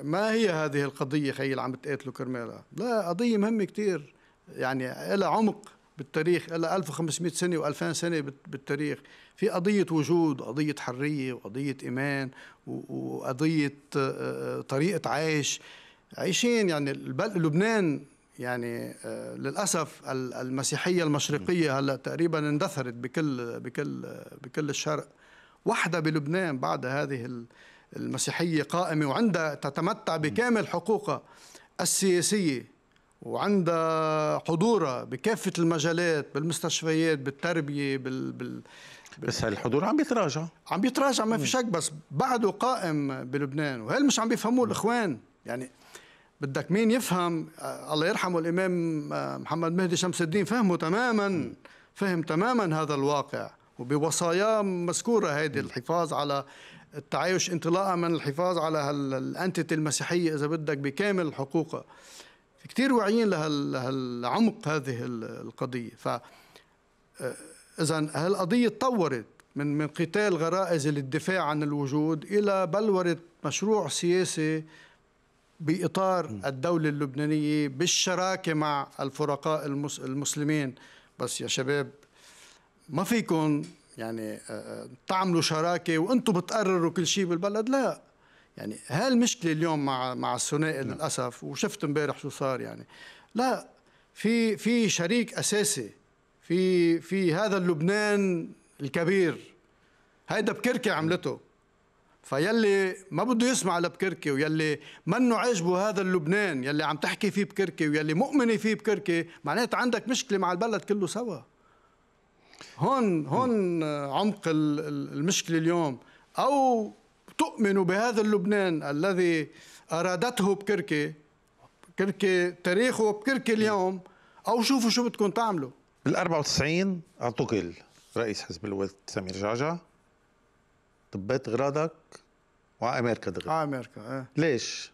Speaker 2: ما هي هذه القضيه خيي اللي عم تقاتلوا كرمالها لا قضيه مهمه كثير يعني لها عمق بالتاريخ إلا 1500 سنة و2000 سنة بالتاريخ في قضية وجود قضية حرية وقضية إيمان وقضية آه، آه، طريقة عيش عايشين يعني لبنان يعني آه، للاسف المسيحيه المشرقيه هلا تقريبا اندثرت بكل بكل بكل الشرق وحده بلبنان بعد هذه المسيحيه قائمه وعندها تتمتع بكامل حقوقها السياسيه وعندها حضورها بكافة المجالات بالمستشفيات بالتربية بال, بال... بس هالحضور عم بيتراجع عم بيتراجع ما في شك بس بعده قائم بلبنان وهل مش عم بيفهموه الاخوان يعني بدك مين يفهم آه، الله يرحمه الامام آه، محمد مهدي شمس الدين فهمه تماما فهم تماما هذا الواقع وبوصاياه مذكوره هيدي الحفاظ على التعايش انطلاقا من الحفاظ على الانتيتي المسيحيه اذا بدك بكامل حقوقها كثير واعيين لهالعمق هذه القضيه ف آه، اذا هالقضيه تطورت من من قتال غرائز للدفاع عن الوجود الى بلوره مشروع سياسي باطار الدوله اللبنانيه بالشراكه مع الفرقاء المسلمين بس يا شباب ما فيكم يعني آه، آه، تعملوا شراكه وانتم بتقرروا كل شيء بالبلد لا يعني هالمشكله اليوم مع مع الثنائي نعم. للاسف وشفت امبارح شو صار يعني لا في في شريك اساسي في في هذا اللبنان الكبير هيدا بكركي عملته فيلي ما بده يسمع لبكركي ويلي منه عاجبه هذا اللبنان يلي عم تحكي فيه بكركي ويلي مؤمنه فيه بكركي معناته عندك مشكله مع البلد كله سوا هون هون عمق المشكله اليوم او تؤمن بهذا اللبنان الذي أرادته بكركي كركي تاريخه بكركي اليوم أو شوفوا شو بدكم تعملوا
Speaker 1: بال 94 اعتقل رئيس حزب الوقت سمير جعجع طبيت غراضك وامريكا دغري على امريكا ايه ليش؟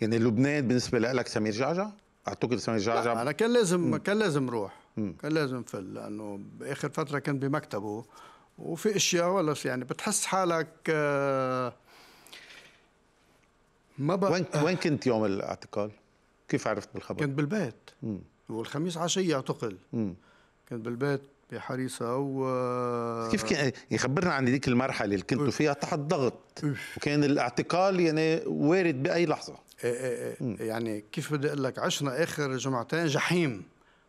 Speaker 1: يعني لبنان بالنسبه لك سمير جعجع؟ اعتقد سمير جعجع انا كان لازم م.
Speaker 2: كان لازم روح م. كان لازم فل لانه باخر فتره كنت بمكتبه وفي اشياء ولس يعني بتحس حالك آه، ما بقى وين آه. وين كنت
Speaker 1: يوم الاعتقال؟
Speaker 2: كيف عرفت بالخبر؟ كنت بالبيت مم. والخميس عشية اعتقل امم كنت بالبيت بحريصة و آه، كيف كان
Speaker 1: يخبرنا عن ذيك المرحلة اللي كنتوا فيها تحت ضغط وكان الاعتقال يعني وارد بأي لحظة ايه ايه ايه يعني كيف بدي اقول لك عشنا اخر جمعتين
Speaker 2: جحيم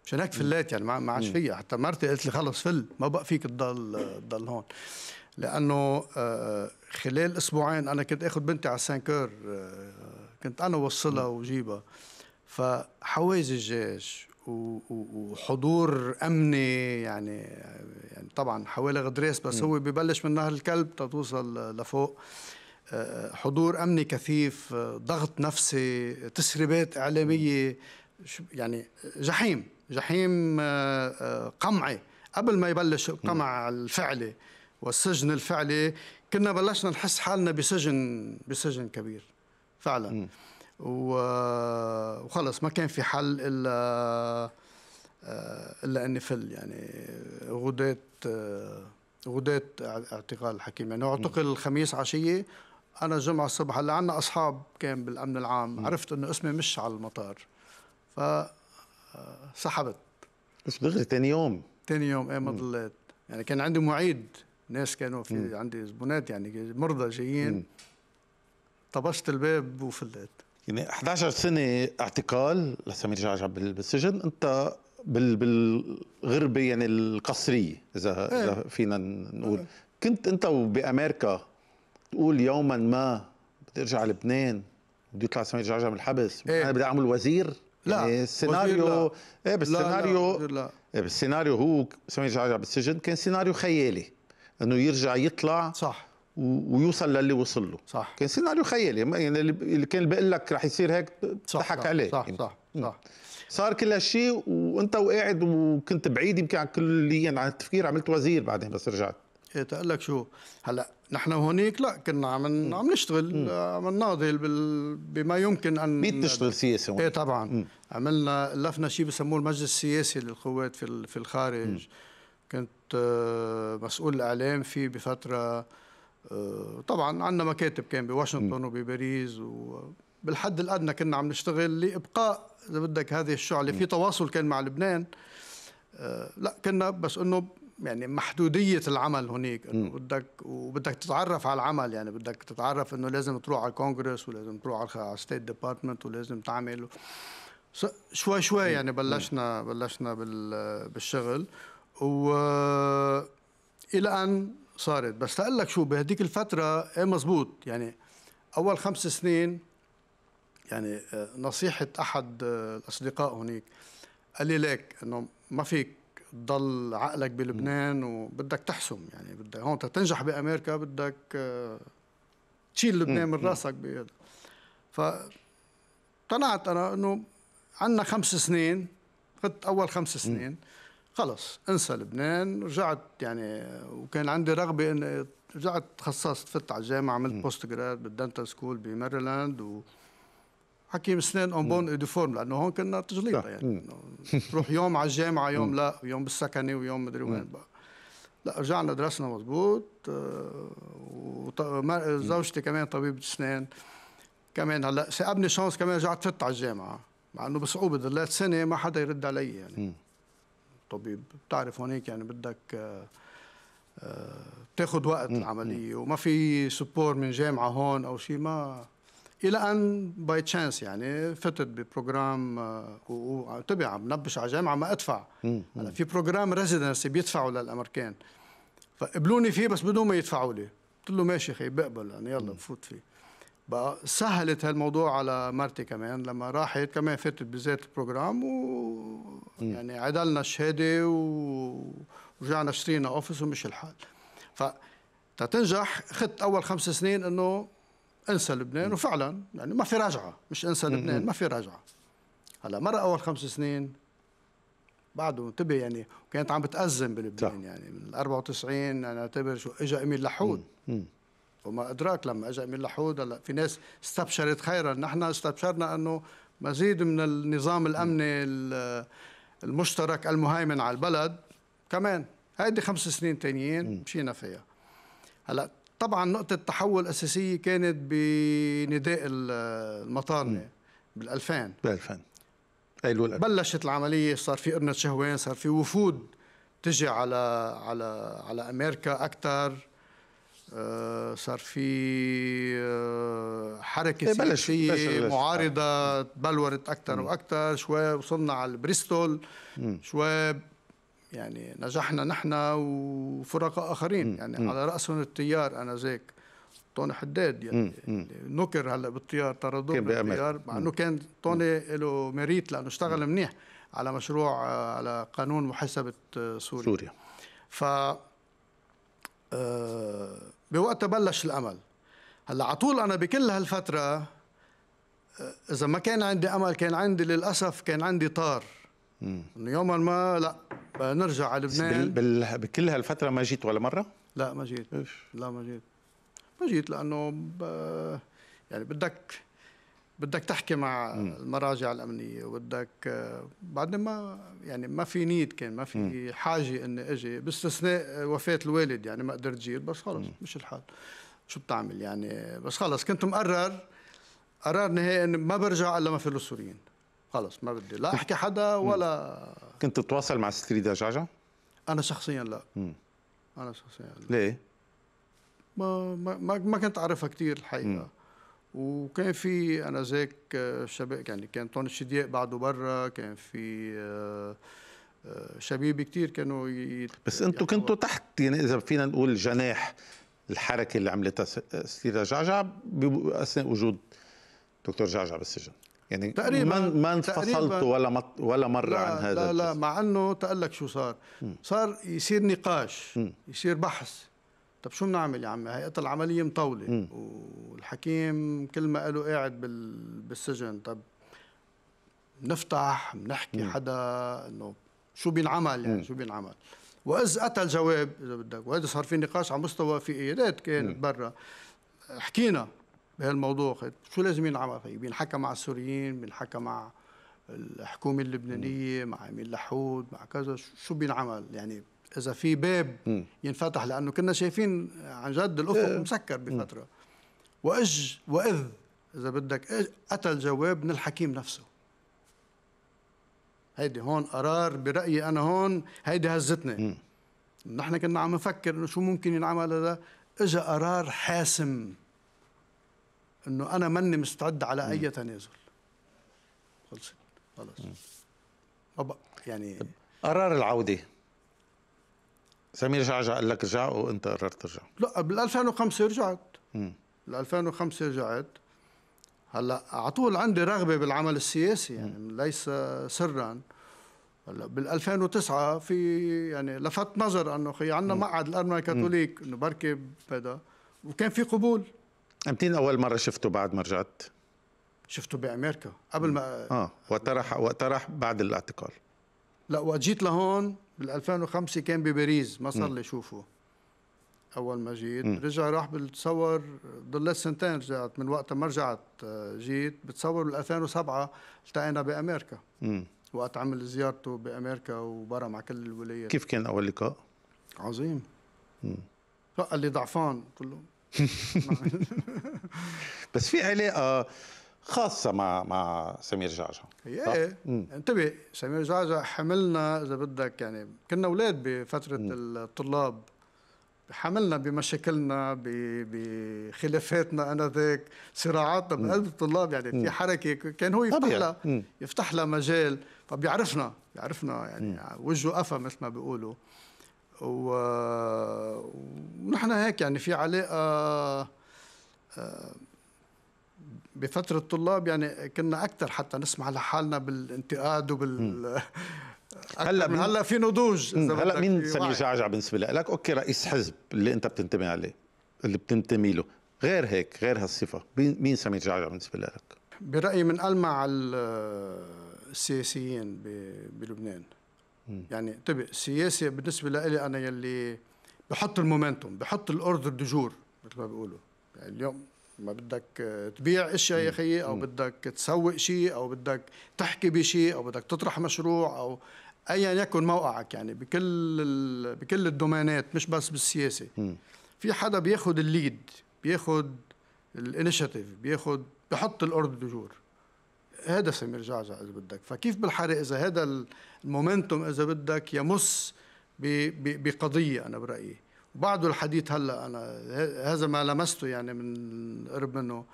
Speaker 2: مشان هيك فليت يعني ما عادش فيا حتى مرتي قالت لي خلص فل ما بقى فيك تضل تضل هون لانه آه، خلال اسبوعين انا كنت اخذ بنتي على سانكور آه، كنت انا وصلها وجيبها فحواجز الجيش وحضور امني يعني يعني طبعا حوالي غدريس بس هو ببلش من نهر الكلب توصل لفوق آه، حضور امني كثيف ضغط نفسي تسريبات اعلاميه يعني جحيم جحيم آه، آه، قمعي قبل ما يبلش القمع الفعلي والسجن الفعلي كنا بلشنا نحس حالنا بسجن بسجن كبير فعلا آه، وخلص ما كان في حل الا الا اني فل يعني غدات غدات اعتقال الحكيم يعني اعتقل الخميس عشيه انا الجمعه الصبح هلا عندنا اصحاب كان بالامن العام عرفت انه اسمي مش على المطار ف سحبت بس دغري ثاني يوم ثاني يوم ايه ما ضليت يعني كان عندي معيد ناس كانوا في مم. عندي زبونات يعني مرضى جايين طبشت الباب وفلت
Speaker 1: يعني 11 سنه اعتقال لسامي جعجع بالسجن انت بال بالغربه يعني القصريه اذا ايه. اذا فينا نقول ايه. كنت انت بامريكا تقول يوما ما بدي ارجع لبنان بدي يطلع سمير جعجع من الحبس ايه؟ انا بدي اعمل وزير لا يعني السيناريو ايه بالسيناريو لا لا. ايه بالسيناريو هو سمير جعجع بالسجن كان سيناريو خيالي انه يرجع يطلع صح ويوصل للي وصل له صح كان سيناريو خيالي يعني اللي كان بيقول لك رح يصير هيك ضحك عليه صح صح يعني، صح صار كل هالشيء وانت وقاعد وكنت بعيد يمكن عن كليا عن التفكير عملت وزير بعدين بس رجعت
Speaker 2: تقول لك شو
Speaker 1: هلا نحن هونيك لا
Speaker 2: كنا عم عم
Speaker 1: نشتغل آه، عم
Speaker 2: نناضل بما يمكن ان بيت تشتغل سياسه ايه طبعا عملنا لفنا شيء بسموه المجلس السياسي للقوات في في الخارج كنت آه، مسؤول الاعلام فيه بفتره آه، طبعا عندنا مكاتب كان بواشنطن وبباريس وبالحد الادنى كنا عم نشتغل لابقاء اذا بدك هذه الشعله في تواصل كان مع لبنان لا كنا بس انه يعني محدوديه العمل هناك انه بدك وبدك تتعرف على العمل يعني بدك تتعرف انه لازم تروح على الكونغرس ولازم تروح على الستيت ديبارتمنت ولازم تعمل شوي شوي يعني بلشنا بلشنا بالشغل و الى ان صارت بس لاقول لك شو بهديك الفتره ايه مزبوط يعني اول خمس سنين يعني آه، نصيحه احد آه، الاصدقاء هناك قال لي ليك انه ما فيك تضل عقلك بلبنان وبدك تحسم يعني بدك هون تنجح بامريكا بدك آه، تشيل لبنان من راسك ف اقتنعت انا انه عندنا خمس سنين خدت اول خمس سنين خلص انسى لبنان رجعت يعني وكان عندي رغبه اني رجعت تخصصت فت على الجامعه عملت بوست جراد بالدنتال سكول بميريلاند و حكيم اسنان اون بون دو لانه هون كنا تجليطه يعني تروح يوم على الجامعه يوم لا ويوم بالسكنه ويوم مدري وين بقى لا رجعنا درسنا مضبوط آه، وزوجتي كمان طبيبه اسنان كمان هلا سابني شانس كمان رجعت فت على الجامعه مع انه بصعوبه ضليت سنه ما حدا يرد علي يعني طبيب بتعرف هونيك يعني بدك بتاخذ آه، آه، وقت العمليه وما في سبور من جامعه هون او شيء ما الى ان باي تشانس يعني فتت ببروجرام آه، وتبع عم نبش على جامعه ما ادفع هلا في بروجرام ريزيدنسي بيدفعوا للامريكان فقبلوني فيه بس بدون ما يدفعوا لي قلت له ماشي خي بقبل يعني يلا بفوت فيه بقى سهلت هالموضوع على مرتي كمان لما راحت كمان فتت بذات البروجرام و يعني عدلنا الشهاده ورجعنا اشترينا اوفيس ومشي الحال ف تنجح خدت اول خمس سنين انه انسى لبنان وفعلا يعني ما في رجعه مش انسى لبنان ما في رجعه هلا مرة اول خمس سنين بعده انتبه يعني كانت عم بتأزم بلبنان يعني من 94 انا اعتبر شو اجى امين لحود وما ادراك لما اجى امين لحود هلا في ناس استبشرت خيرا نحن استبشرنا انه مزيد من النظام الامني المشترك المهيمن على البلد كمان هيدي خمس سنين تانيين مشينا فيها هلا طبعا نقطة تحول أساسية كانت بنداء المطارنة بال2000 بال2000 أيلول بلشت العملية صار في قرنة شهوان صار في وفود تجي على على على أمريكا أكثر آه، صار في آه، حركة إيه، سياسية إيه معارضة تبلورت أكثر وأكثر شوي وصلنا على بريستول شوي يعني نجحنا نحن وفرقاء آخرين يعني م. على رأسهم التيار أنذاك طوني حداد يعني م. نكر هلا بالتيار طردوه بالتيار مع انه كان طوني له مريت لانه اشتغل منيح على مشروع على قانون محاسبه آه، سوريا سوريا ف آه، بوقتها بلش الامل هلا على طول انا بكل هالفتره آه، اذا ما كان عندي امل كان عندي للاسف كان عندي طار انه
Speaker 1: يوما ما لا نرجع على لبنان
Speaker 2: بال... بكل
Speaker 1: هالفتره ما جيت ولا مره؟
Speaker 2: لا ما جيت لا ما جيت ما جيت لانه ب... يعني بدك بدك تحكي مع مم. المراجع الامنيه وبدك بعدين ما يعني ما في نيد كان ما في حاجه اني اجي باستثناء وفاه الوالد يعني ما قدرت جيت بس خلص مم. مش الحال شو بتعمل يعني بس خلص كنت مقرر قرار نهائي اني ما برجع الا ما في السوريين خلص ما بدي لا احكي حدا ولا
Speaker 1: مم. كنت تتواصل مع ستري دجاجه؟
Speaker 2: انا شخصيا لا مم. انا شخصيا لا. ليه؟ ما ما ما كنت اعرفها كثير الحقيقه مم. وكان في انا زيك شباب يعني كان طون الشديق بعده برا كان في آه، آه، شبيب كثير كانوا يت...
Speaker 1: بس انتم كنتوا تحت يعني اذا فينا نقول جناح الحركه اللي عملتها ستري جعجع اثناء وجود دكتور جعجع بالسجن يعني تقريبا ما ما انفصلت ولا ولا مره لا عن
Speaker 2: هذا لا لا مع انه تقلك لك شو صار م. صار يصير نقاش م. يصير بحث طب شو بنعمل يا عمي هيئه العمليه مطوله م. والحكيم كل ما قالوا قاعد بالسجن طب نفتح بنحكي حدا انه شو بينعمل يعني شو بينعمل واذ اتى الجواب اذا بدك وهذا صار في نقاش على مستوى في ايادات كانت برا حكينا بهالموضوع شو لازم ينعمل طيب بينحكى مع السوريين بينحكى مع الحكومه اللبنانيه مع امين لحود مع كذا شو بينعمل يعني اذا في باب ينفتح لانه كنا شايفين عن جد الافق إيه. مسكر بفتره واج واذ اذا بدك اتى إيه، الجواب من الحكيم نفسه هيدي هون قرار برايي انا هون هيدي هزتني نحن كنا عم نفكر انه شو ممكن ينعمل هذا اجى قرار حاسم انه انا ماني مستعد على اي تنازل خلصت خلص
Speaker 1: يعني قرار العوده سمير جعجع قال لك رجع وانت قررت ترجع
Speaker 2: لا بال 2005 رجعت بال 2005 رجعت هلا على طول عندي رغبه بالعمل السياسي يعني م. ليس سرا هلا بال 2009 في يعني لفت نظر انه خي عندنا مقعد الارمن الكاثوليك انه بركي هذا
Speaker 1: وكان في قبول امتين اول مره شفته بعد ما رجعت؟
Speaker 2: شفته بامريكا قبل ما اه
Speaker 1: وقت راح وقت راح بعد الاعتقال
Speaker 2: لا وقت جيت لهون بال 2005 كان بباريس ما صار لي اشوفه اول ما جيت م. رجع راح بتصور ضليت سنتين رجعت من وقت ما رجعت آه، جيت بتصور بال 2007 التقينا بامريكا م. وقت عمل زيارته بامريكا وبرا مع كل الولايات كيف
Speaker 1: كان اول لقاء؟
Speaker 2: عظيم قال لي ضعفان قلت له
Speaker 1: بس في علاقه خاصه مع مع سمير جعجع
Speaker 2: ايه انتبه سمير جعجع حملنا اذا بدك يعني كنا اولاد بفتره مم. الطلاب حملنا بمشاكلنا بخلافاتنا انذاك صراعاتنا من قلب الطلاب يعني في حركه كان هو يفتح لها يفتح لها مجال فبيعرفنا بيعرفنا يعني وجهه قفا مثل ما بيقولوا ونحن هيك يعني في علاقه آه، بفترة الطلاب يعني كنا أكثر حتى نسمع لحالنا بالانتقاد وبال
Speaker 1: هلا من... هلا في نضوج هلا مين سمير جعجع بالنسبة لك؟ أوكي رئيس حزب اللي أنت بتنتمي عليه اللي بتنتمي له غير هيك غير هالصفة مين سمير جعجع بالنسبة لك؟
Speaker 2: برأيي من ألمع آه، السياسيين بلبنان يعني انتبه طيب، السياسه بالنسبه لي انا يلي بحط المومنتوم بحط الاوردر دجور مثل ما بيقولوا يعني اليوم ما بدك تبيع اشياء يا اخي او بدك تسوق شيء او بدك تحكي بشيء او بدك تطرح مشروع او ايا يكن موقعك يعني بكل ال... بكل الدومينات مش بس بالسياسه في حدا بياخد الليد بياخد الانيشيتيف بياخد بحط الاوردر دجور هذا سمير جعجع اذا بدك فكيف بالحري اذا هذا المومنتوم اذا بدك يمس بقضيه انا برايي وبعده الحديث هلا انا هذا ما لمسته يعني من قرب منه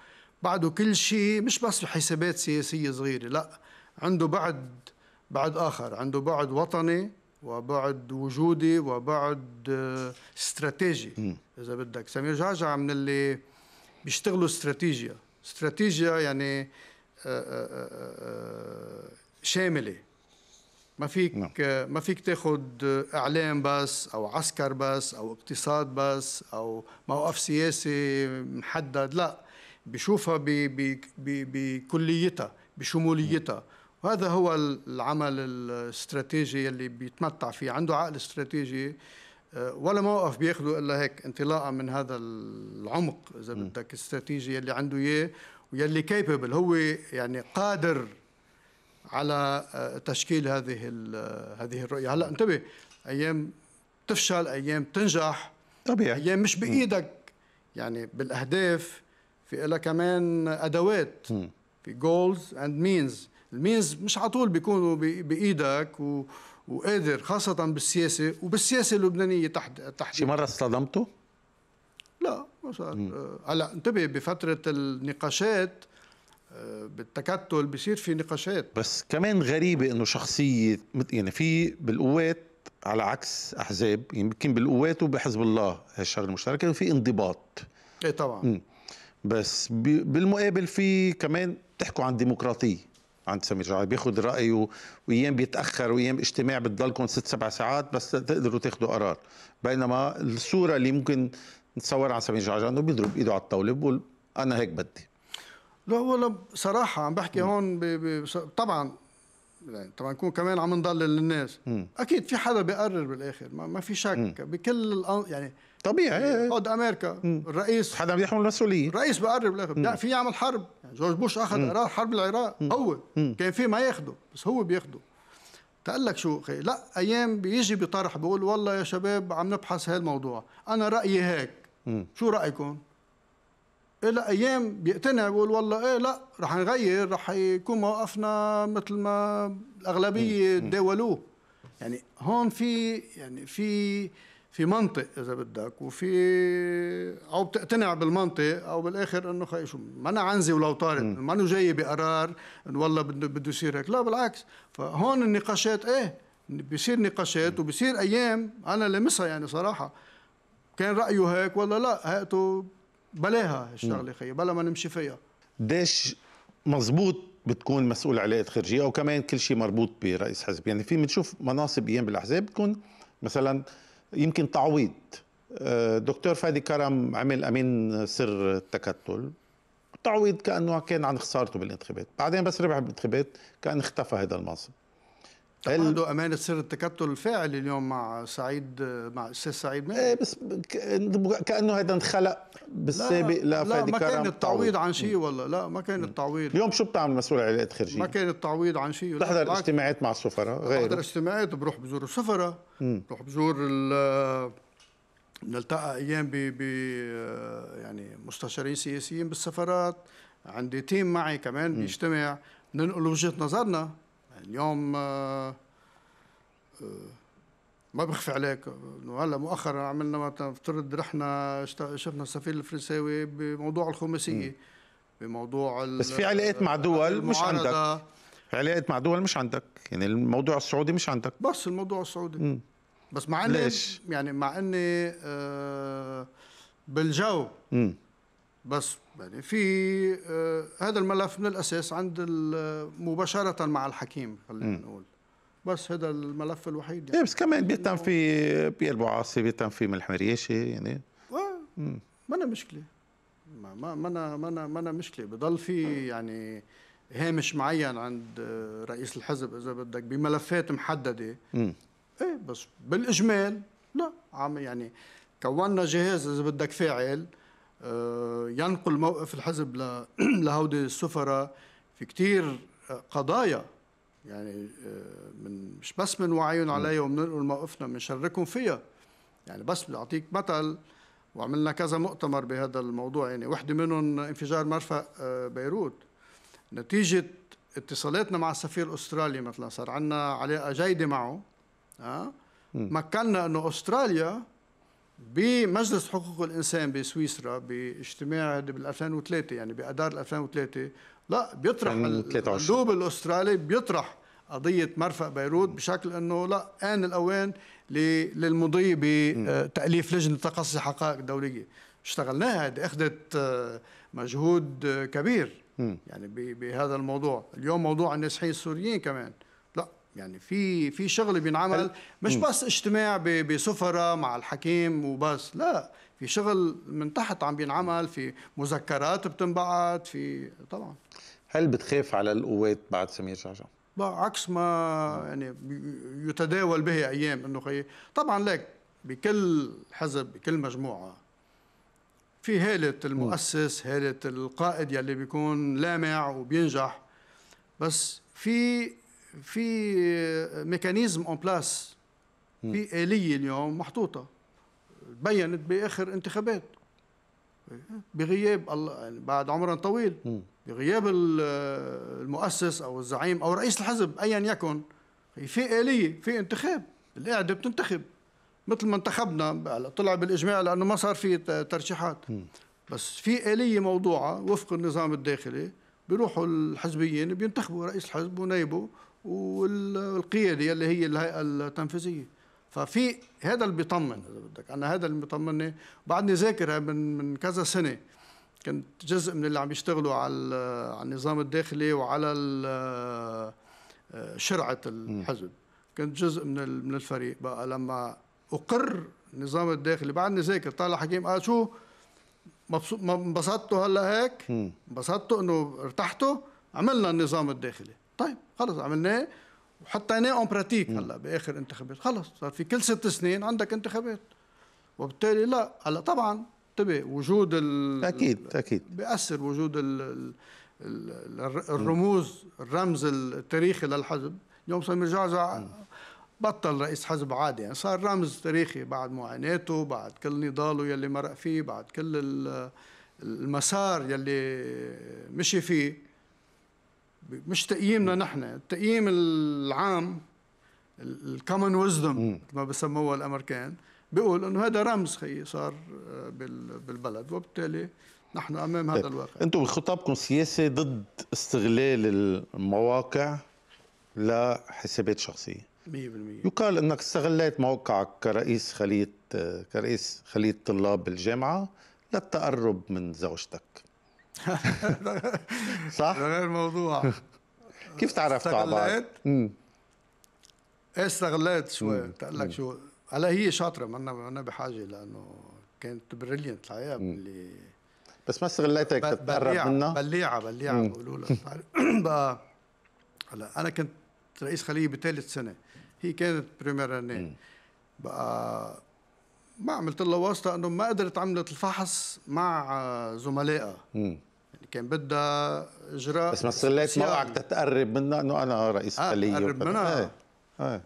Speaker 2: بعده كل شيء مش بس حسابات سياسيه صغيره لا عنده بعد بعد اخر عنده بعد وطني وبعد وجودي وبعد آه، استراتيجي اذا بدك سمير جعجع من اللي بيشتغلوا استراتيجيا استراتيجيا يعني شامله ما فيك نعم. ما فيك تاخذ اعلام بس او عسكر بس او اقتصاد بس او موقف سياسي محدد لا بشوفها بكليتها بشموليتها وهذا هو العمل الاستراتيجي اللي بيتمتع فيه عنده عقل استراتيجي آه، ولا موقف بياخذه الا هيك انطلاقا من هذا العمق اذا بدك استراتيجي اللي عنده اياه ويلي كيبل هو يعني قادر على آه، تشكيل هذه آه، هذه الرؤيه هلا انتبه ايام تفشل ايام تنجح طبيعي ايام مش بايدك يعني بالاهداف في لها كمان ادوات في جولز اند مينز المينز مش على طول بيكونوا بايدك و... وقادر خاصه بالسياسه وبالسياسه اللبنانيه تحديدا شي
Speaker 1: مره اصطدمته لا وصار آه،
Speaker 2: هلا انتبه بفتره النقاشات
Speaker 1: آه، بالتكتل بصير في نقاشات بس كمان غريبه انه شخصيه يعني في بالقوات على عكس احزاب يمكن بالقوات وبحزب الله الشغله المشتركه وفي انضباط ايه طبعا م. بس بالمقابل في كمان بتحكوا عن ديمقراطيه عند سمير جعفر بياخذ رايه وايام بيتاخر وايام اجتماع بتضلكم ست سبع ساعات بس تقدروا تاخذوا قرار بينما الصوره اللي ممكن نتصور على سمير انه وبيضرب ايده على الطاوله بقول انا هيك بدي لا
Speaker 2: والله بصراحه عم بحكي هون ب... ب... طبعا يعني طبعا نكون كمان عم نضلل للناس م. اكيد في حدا بيقرر بالاخر ما, ما في شك م. بكل الأن... يعني طبيعي اود امريكا م. الرئيس حدا بيحمل يحمل المسؤوليه الرئيس بيقرر بالاخر يعني في يعمل حرب يعني جورج بوش اخذ قرار حرب العراق م. هو م. كان في ما ياخده بس هو بياخده تقول لك شو خي لا ايام بيجي بطرح بيقول والله يا شباب عم نبحث هالموضوع انا رايي هيك م. شو رايكم إيه لا ايام بيقتنع بيقول والله ايه لا رح نغير رح يكون موقفنا مثل ما الاغلبيه تداولوه يعني هون في يعني في في منطق اذا بدك وفي او بتقتنع بالمنطق او بالاخر انه خي شو ما انا عنزي ولو طارد ما انا جاي بقرار انه والله بده بده يصير هيك لا بالعكس فهون النقاشات ايه بصير نقاشات وبصير ايام انا لمسها يعني صراحه كان رايه هيك ولا لا هيئته بلاها الشغله نعم. خيي بلا ما نمشي فيها
Speaker 1: قديش مزبوط بتكون مسؤول علاقات خارجيه وكمان كل شيء مربوط برئيس حزب يعني في بنشوف مناصب ايام بالاحزاب بتكون مثلا يمكن تعويض آه، دكتور فادي كرم عمل امين سر التكتل تعويض كانه كان عن خسارته بالانتخابات بعدين بس ربح بالانتخابات كان اختفى هذا المنصب عنده
Speaker 2: امانه سر التكتل الفاعل اليوم مع سعيد مع الاستاذ سعيد ايه بس
Speaker 1: كانه هذا انخلق بالسابق لا, لا, لا ما كان التعويض عن شيء والله لا ما كان التعويض اليوم شو بتعمل مسؤول علاقات خارجيه؟ ما
Speaker 2: كان التعويض عن شيء بتحضر اجتماعات
Speaker 1: مع السفراء غير بحضر
Speaker 2: اجتماعات بروح بزور السفراء بروح بزور نلتقى ايام ب يعني مستشارين سياسيين بالسفارات عندي تيم معي كمان بيجتمع ننقل وجهه نظرنا اليوم آه، آه، ما بخفي عليك انه هلا مؤخرا عملنا مثلا افترض رحنا شفنا السفير الفرنساوي بموضوع الخماسيه بموضوع بس في علاقات مع دول مش عندك
Speaker 1: علاقات مع دول مش عندك يعني الموضوع السعودي مش عندك بس الموضوع السعودي م.
Speaker 2: بس مع اني ليش؟ يعني مع اني آه، بالجو م. بس يعني في آه، هذا الملف من الاساس عند آه، مباشره مع الحكيم
Speaker 1: خلينا
Speaker 3: نقول
Speaker 2: بس هذا الملف الوحيد يعني إيه، بس
Speaker 1: كمان بيتم في بيير بوعاصي بيتم في ملحم رياشي يعني
Speaker 2: ما أنا مشكله ما ما ما أنا ما أنا ما أنا مشكله بضل في يعني هامش معين عند آه، رئيس الحزب اذا بدك بملفات محدده ايه بس بالاجمال لا عم يعني كوننا جهاز اذا بدك فاعل آه، ينقل موقف الحزب لهودي السفراء في كتير آه، قضايا يعني آه، من مش بس من وعيهم عليها وبننقل موقفنا بنشاركهم فيها يعني بس بدي اعطيك مثل وعملنا كذا مؤتمر بهذا الموضوع يعني وحده منهم انفجار مرفأ بيروت نتيجه اتصالاتنا مع السفير الاسترالي مثلا صار عندنا علاقه جيده معه ها مكننا انه استراليا بمجلس حقوق الانسان بسويسرا باجتماع بال 2003 يعني باذار 2003 لا بيطرح الدوب الاسترالي بيطرح قضيه مرفق بيروت بشكل انه لا ان الاوان للمضي بتاليف آه، لجنه تقصي حقائق دوليه اشتغلناها هذه اخذت آه، مجهود آه، كبير يعني بهذا الموضوع اليوم موضوع النازحين السوريين كمان يعني في في شغل بينعمل مش بس اجتماع بسفراء مع الحكيم وبس لا في شغل من تحت عم بينعمل في مذكرات بتنبعت في طبعا
Speaker 1: هل بتخاف على القوات بعد سمير جعجع؟
Speaker 2: عكس ما يعني يتداول به ايام انه خي طبعا لك بكل حزب بكل مجموعه في هالة المؤسس هالة القائد يلي بيكون لامع وبينجح بس في في ميكانيزم اون بلاس في آلية اليوم محطوطة بينت بآخر انتخابات بغياب الله يعني بعد عمر طويل بغياب المؤسس أو الزعيم أو رئيس الحزب أيا يكن في آلية في انتخاب القاعدة بتنتخب مثل ما انتخبنا طلع بالإجماع لأنه ما صار في ترشيحات بس في آلية موضوعة وفق النظام الداخلي بيروحوا الحزبيين بينتخبوا رئيس الحزب ونايبه والقياده اللي هي الهيئه التنفيذيه ففي هذا اللي بيطمن اذا بدك انا هذا اللي بيطمني بعدني ذاكرها من من كذا سنه كنت جزء من اللي عم يشتغلوا على على النظام الداخلي وعلى آه، شرعه الحزب كنت جزء من من الفريق بقى لما اقر النظام الداخلي بعدني ذاكر طالع حكيم قال شو مبسوط انبسطتوا هلا هيك انبسطتوا انه ارتحتوا عملنا النظام الداخلي طيب خلص عملناه وحطيناه اون براتيك هلا باخر انتخابات خلص صار في كل ست سنين عندك انتخابات وبالتالي لا هلا طبعا انتبه وجود ال اكيد اكيد بياثر وجود ال الرموز الرمز التاريخي للحزب اليوم صار جعجع بطل رئيس حزب عادي يعني صار رمز تاريخي بعد معاناته بعد كل نضاله يلي مرق فيه بعد كل المسار يلي مشي فيه مش تقييمنا نحن التقييم العام
Speaker 1: الكومن ويزدم
Speaker 2: ما بسموها الامريكان بيقول انه هذا رمز خي صار آه، بالبلد وبالتالي نحن امام هذا طيب، الواقع
Speaker 1: انتم بخطابكم السياسي ضد استغلال المواقع لحسابات شخصيه 100% يقال انك استغليت موقعك كرئيس خليه آه، كرئيس خليه طلاب الجامعه للتقرب من زوجتك صح؟ ده غير موضوع كيف تعرفتوا على بعض؟
Speaker 2: استغلت إيه
Speaker 1: شوي تقول لك شو
Speaker 2: هلا هي شاطره منا منا بحاجه لانه كانت بريليانت الحقيقه اللي
Speaker 1: بس ما استغليتك تتقرب منها
Speaker 2: بليعه بليعه بقولوا لها هلا انا كنت رئيس خليه بثالث سنه هي كانت بريمير رنين بقى ما عملت لها واسطه انه ما قدرت عملت الفحص مع زملائها كان بدها اجراء بس ما صليت موقعك
Speaker 1: تتقرب منها انه انا رئيس آه خليه قرب منها ايه. إيه.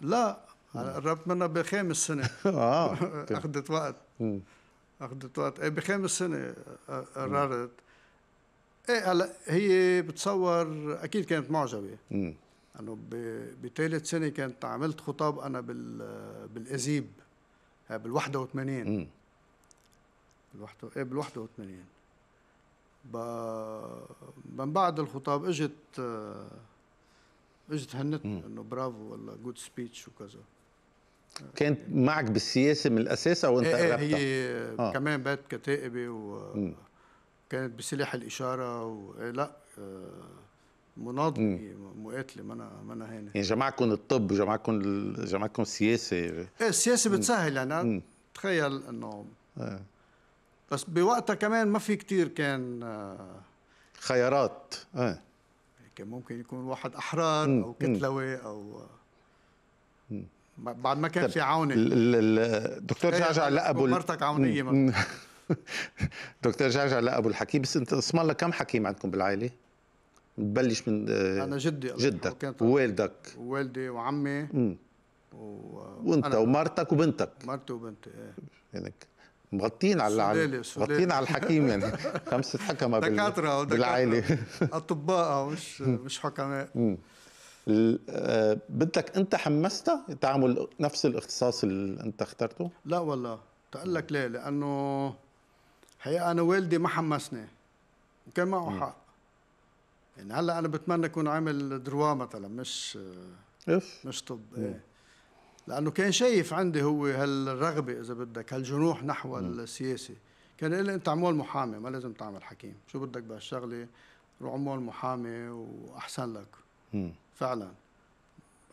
Speaker 2: لا انا قربت منها بخامس سنه اه اخذت وقت اخذت وقت ايه بخامس سنه آه، آه، قررت ايه هلا هي بتصور اكيد كانت معجبه انه بثالث سنه كانت عملت خطاب انا بال بالازيب بال 81 بال 81 ايه بال 81 من بعد الخطاب اجت اجت هنتني انه برافو والله جود سبيتش وكذا
Speaker 1: كانت معك بالسياسه من الاساس او انت ايه, إيه، هي آه.
Speaker 2: كمان بات كتائبه
Speaker 1: وكانت
Speaker 2: بسلاح الاشاره إيه، لا آه،
Speaker 1: مناضله
Speaker 2: مقاتله ما انا ما انا هنا يعني
Speaker 1: جمعكم الطب جمعكم جمعكم السياسه ايه السياسه بتسهل يعني
Speaker 2: تخيل انه آه. بس بوقتها كمان ما في كتير كان آه، خيارات اه كان ممكن يكون واحد احرار مم. او كتلوي او آه،
Speaker 1: مم. بعد ما كان في عونه الدكتور جعجع إيه، لقبه مرتك عونيه دكتور جعجع لقبه الحكيم بس انت اسم الله كم حكيم عندكم بالعائله؟ نبلش من آه، انا جدي جدك ووالدك ووالدي وعمي و... وانت ومرتك وبنتك
Speaker 2: مرتي وبنتي ايه
Speaker 1: يعني مغطين على مغطين على الحكيم يعني خمسة حكمة دكاترة بالعائلة أطباء مش مش حكماء آه، بدك انت حمستها تعمل نفس الاختصاص اللي انت اخترته؟
Speaker 2: لا والله تقول لك ليه؟ لانه حقيقه انا والدي ما حمسني وكان معه حق يعني هلا انا بتمنى اكون عامل دروا مثلا مش اف مش طب ايه لانه كان شايف عندي هو هالرغبه اذا بدك هالجنوح نحو السياسي كان قال لي انت عمول محامي ما لازم تعمل حكيم شو بدك بهالشغله روح عمول محامي واحسن لك مم. فعلا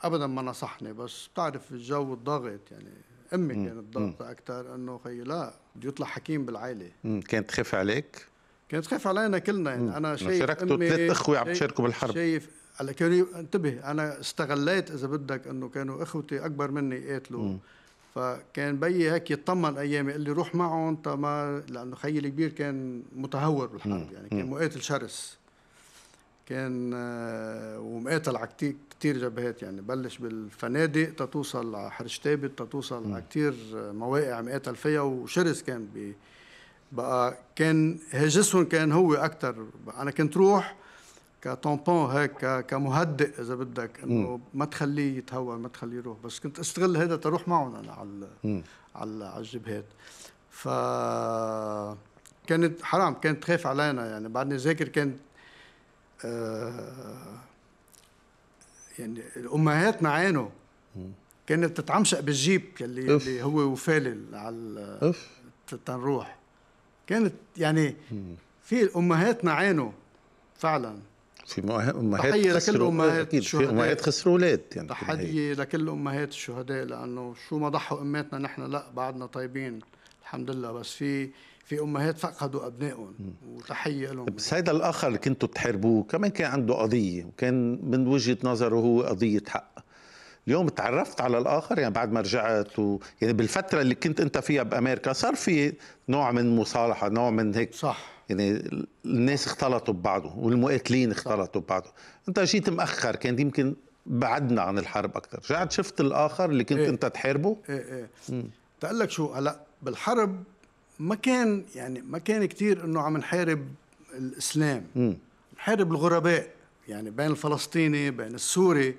Speaker 2: ابدا ما نصحني بس بتعرف الجو الضاغط يعني امي كانت ضاغطه اكثر انه خيي لا بده يطلع حكيم بالعائله
Speaker 1: كانت تخاف عليك
Speaker 2: كانت تخاف علينا كلنا يعني انا شايف شاركتوا ثلاث اخوه عم تشاركوا بالحرب شايف هلا كانوا انتبه انا استغليت اذا بدك انه كانوا اخوتي اكبر مني يقاتلوا فكان بيي هيك يطمن ايامي قال لي روح معهم ما لانه خيي الكبير كان متهور بالحرب يعني كان مقاتل شرس كان آه، ومقاتل على كثير جبهات يعني بلش بالفنادق تتوصل على حرشتابت تتوصل على كثير مواقع مقاتل فيها وشرس كان بقى كان هاجسهم كان هو اكثر انا كنت روح كطومبون هيك كمهدئ اذا بدك انه ما تخليه يتهور ما تخليه يروح بس كنت استغل هذا تروح معهم انا على م. على على الجبهات ف كانت حرام كانت تخاف علينا يعني بعدني ذاكر كانت آه، يعني الامهات عانوا كانت تتعمشق بالجيب يلي, هو وفالل على تنروح كانت يعني في امهاتنا معانه فعلا
Speaker 1: في امهات خسروا اكيد امهات يعني في امهات خسروا اولاد يعني تحيه
Speaker 2: لكل امهات الشهداء لانه شو ما ضحوا اماتنا نحن لا بعدنا طيبين الحمد لله بس في في امهات فقدوا ابنائهم وتحيه لهم بس
Speaker 1: هيدا الاخر اللي كنتوا تحاربوه كمان كان عنده قضيه وكان من وجهه نظره هو قضيه حق اليوم تعرفت على الاخر يعني بعد ما رجعت و... يعني بالفتره اللي كنت انت فيها بامريكا صار في نوع من مصالحه نوع من هيك صح يعني الناس اختلطوا ببعضهم والمقاتلين اختلطوا ببعضهم انت جيت مأخر كان يمكن بعدنا عن الحرب اكثر رجعت شفت الاخر اللي كنت إيه. انت تحاربه
Speaker 2: ايه ايه
Speaker 1: تقول لك شو هلا بالحرب
Speaker 2: ما كان يعني ما كان كثير انه عم نحارب الاسلام م. نحارب الغرباء يعني بين الفلسطيني بين السوري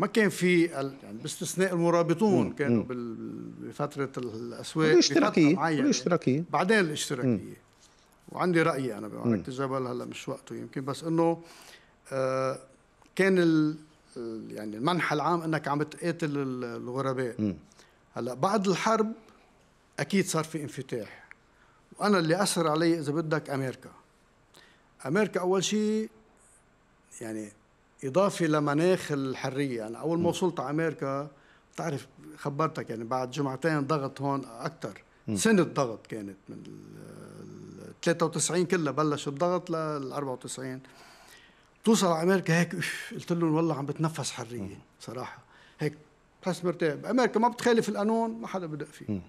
Speaker 2: ما كان في يعني باستثناء المرابطون مم. كانوا بفتره الاسواق الاشتراكيه معينة الاشتراكيه بعدين الاشتراكيه وعندي رايي انا بمعركه الجبل هلا مش وقته يمكن بس انه آه، كان ال يعني المنحى العام انك عم تقاتل الغرباء هلا بعد الحرب اكيد صار في انفتاح وانا اللي اثر علي اذا بدك امريكا امريكا اول شيء يعني إضافة لمناخ الحرية أنا يعني أول ما وصلت على أمريكا بتعرف خبرتك يعني بعد جمعتين ضغط هون أكثر سنة ضغط كانت من ال 93 كلها بلش الضغط لل 94 بتوصل على امريكا هيك قلت لهم والله عم بتنفس حريه صراحه هيك بحس مرتاح بامريكا ما بتخالف القانون ما حدا بدق فيه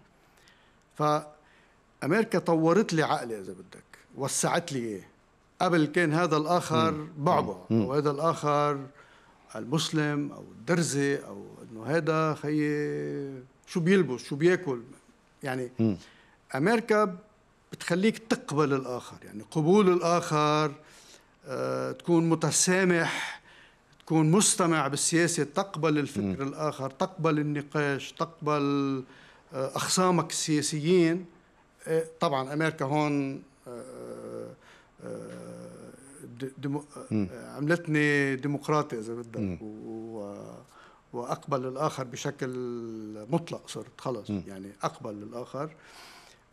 Speaker 2: فامريكا طورت لي عقلي اذا بدك وسعت لي اياه قبل كان هذا الآخر بعبع أو هذا الآخر المسلم أو الدرزي أو إنه هذا خيي شو بيلبس شو بياكل يعني م. أمريكا بتخليك تقبل الآخر يعني قبول الآخر آه، تكون متسامح تكون مستمع بالسياسة تقبل الفكر م. الآخر تقبل النقاش تقبل آه، أخصامك السياسيين آه، طبعا أمريكا هون آه، آه، دمو آه، عملتني ديمقراطي اذا بدك و... واقبل الاخر بشكل مطلق صرت خلص يعني اقبل للاخر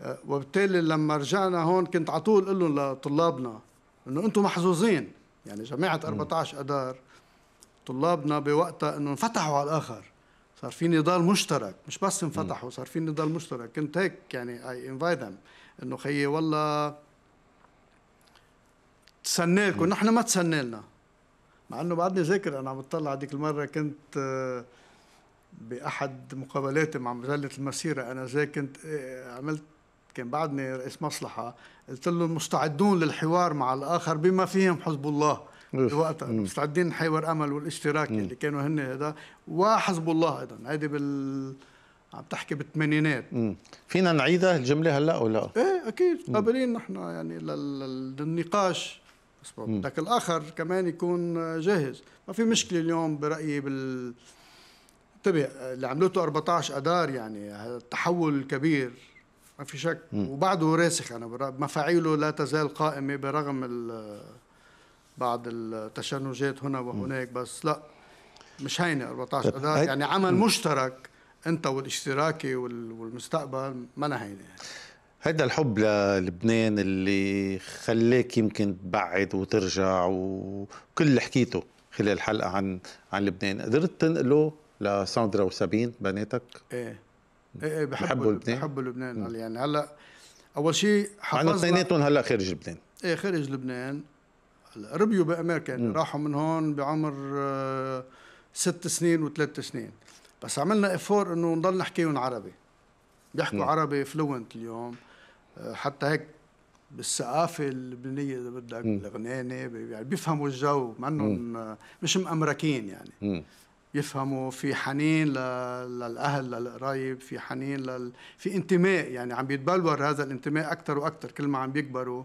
Speaker 2: آه، وبالتالي لما رجعنا هون كنت على طول قول لهم لطلابنا انه انتم محظوظين يعني جماعه 14 اذار طلابنا بوقتها انه انفتحوا على الاخر صار في نضال مشترك مش بس انفتحوا صار في نضال مشترك كنت هيك يعني اي انفايت انه خيي والله تسنى لكم نحن ما تسنى لنا مع انه بعدني ذاكر انا عم بتطلع هذيك المره كنت آه، باحد مقابلاتي مع مجله المسيره انا زي كنت آه، عملت كان بعدني رئيس مصلحه قلت له مستعدون للحوار مع الاخر بما فيهم حزب الله وقتها مستعدين نحاور امل والاشتراك اللي كانوا هن هذا وحزب الله ايضا هيدي بال عم تحكي بالثمانينات فينا نعيدها الجمله هلا ولا ايه اكيد قابلين نحن يعني للنقاش بدك الاخر كمان يكون جاهز ما في مشكله اليوم برايي بال انتبه اللي عملته 14 اذار يعني التحول الكبير ما في شك م. وبعده راسخ انا مفاعيله لا تزال قائمه برغم ال بعض التشنجات هنا وهناك بس لا مش هينه 14 اذار يعني عمل مشترك انت والاشتراكي والمستقبل ما هينه يعني.
Speaker 1: هيدا الحب للبنان اللي خلاك يمكن تبعد وترجع وكل اللي حكيته خلال الحلقه عن عن لبنان قدرت تنقله لساندرا وسابين بناتك
Speaker 2: ايه ايه, إيه، بحبوا بحبوا لبنان بحبوا لبنان يعني هلا اول شيء حفظنا اثنيناتهم هلا خارج لبنان ايه خارج لبنان هلا ربيوا بامريكا يعني راحوا من هون بعمر آه، ست سنين وثلاث سنين بس عملنا افور انه نضل نحكيهم عربي بيحكوا عربي فلوينت اليوم حتى هيك بالثقافه اللبنانيه اذا بدك اللبناني يعني بيفهموا الجو منهم مش مأمركين يعني م. يفهموا في حنين للاهل للقرايب في حنين لل... في انتماء يعني عم بيتبلور هذا الانتماء اكثر واكثر كل ما عم بيكبروا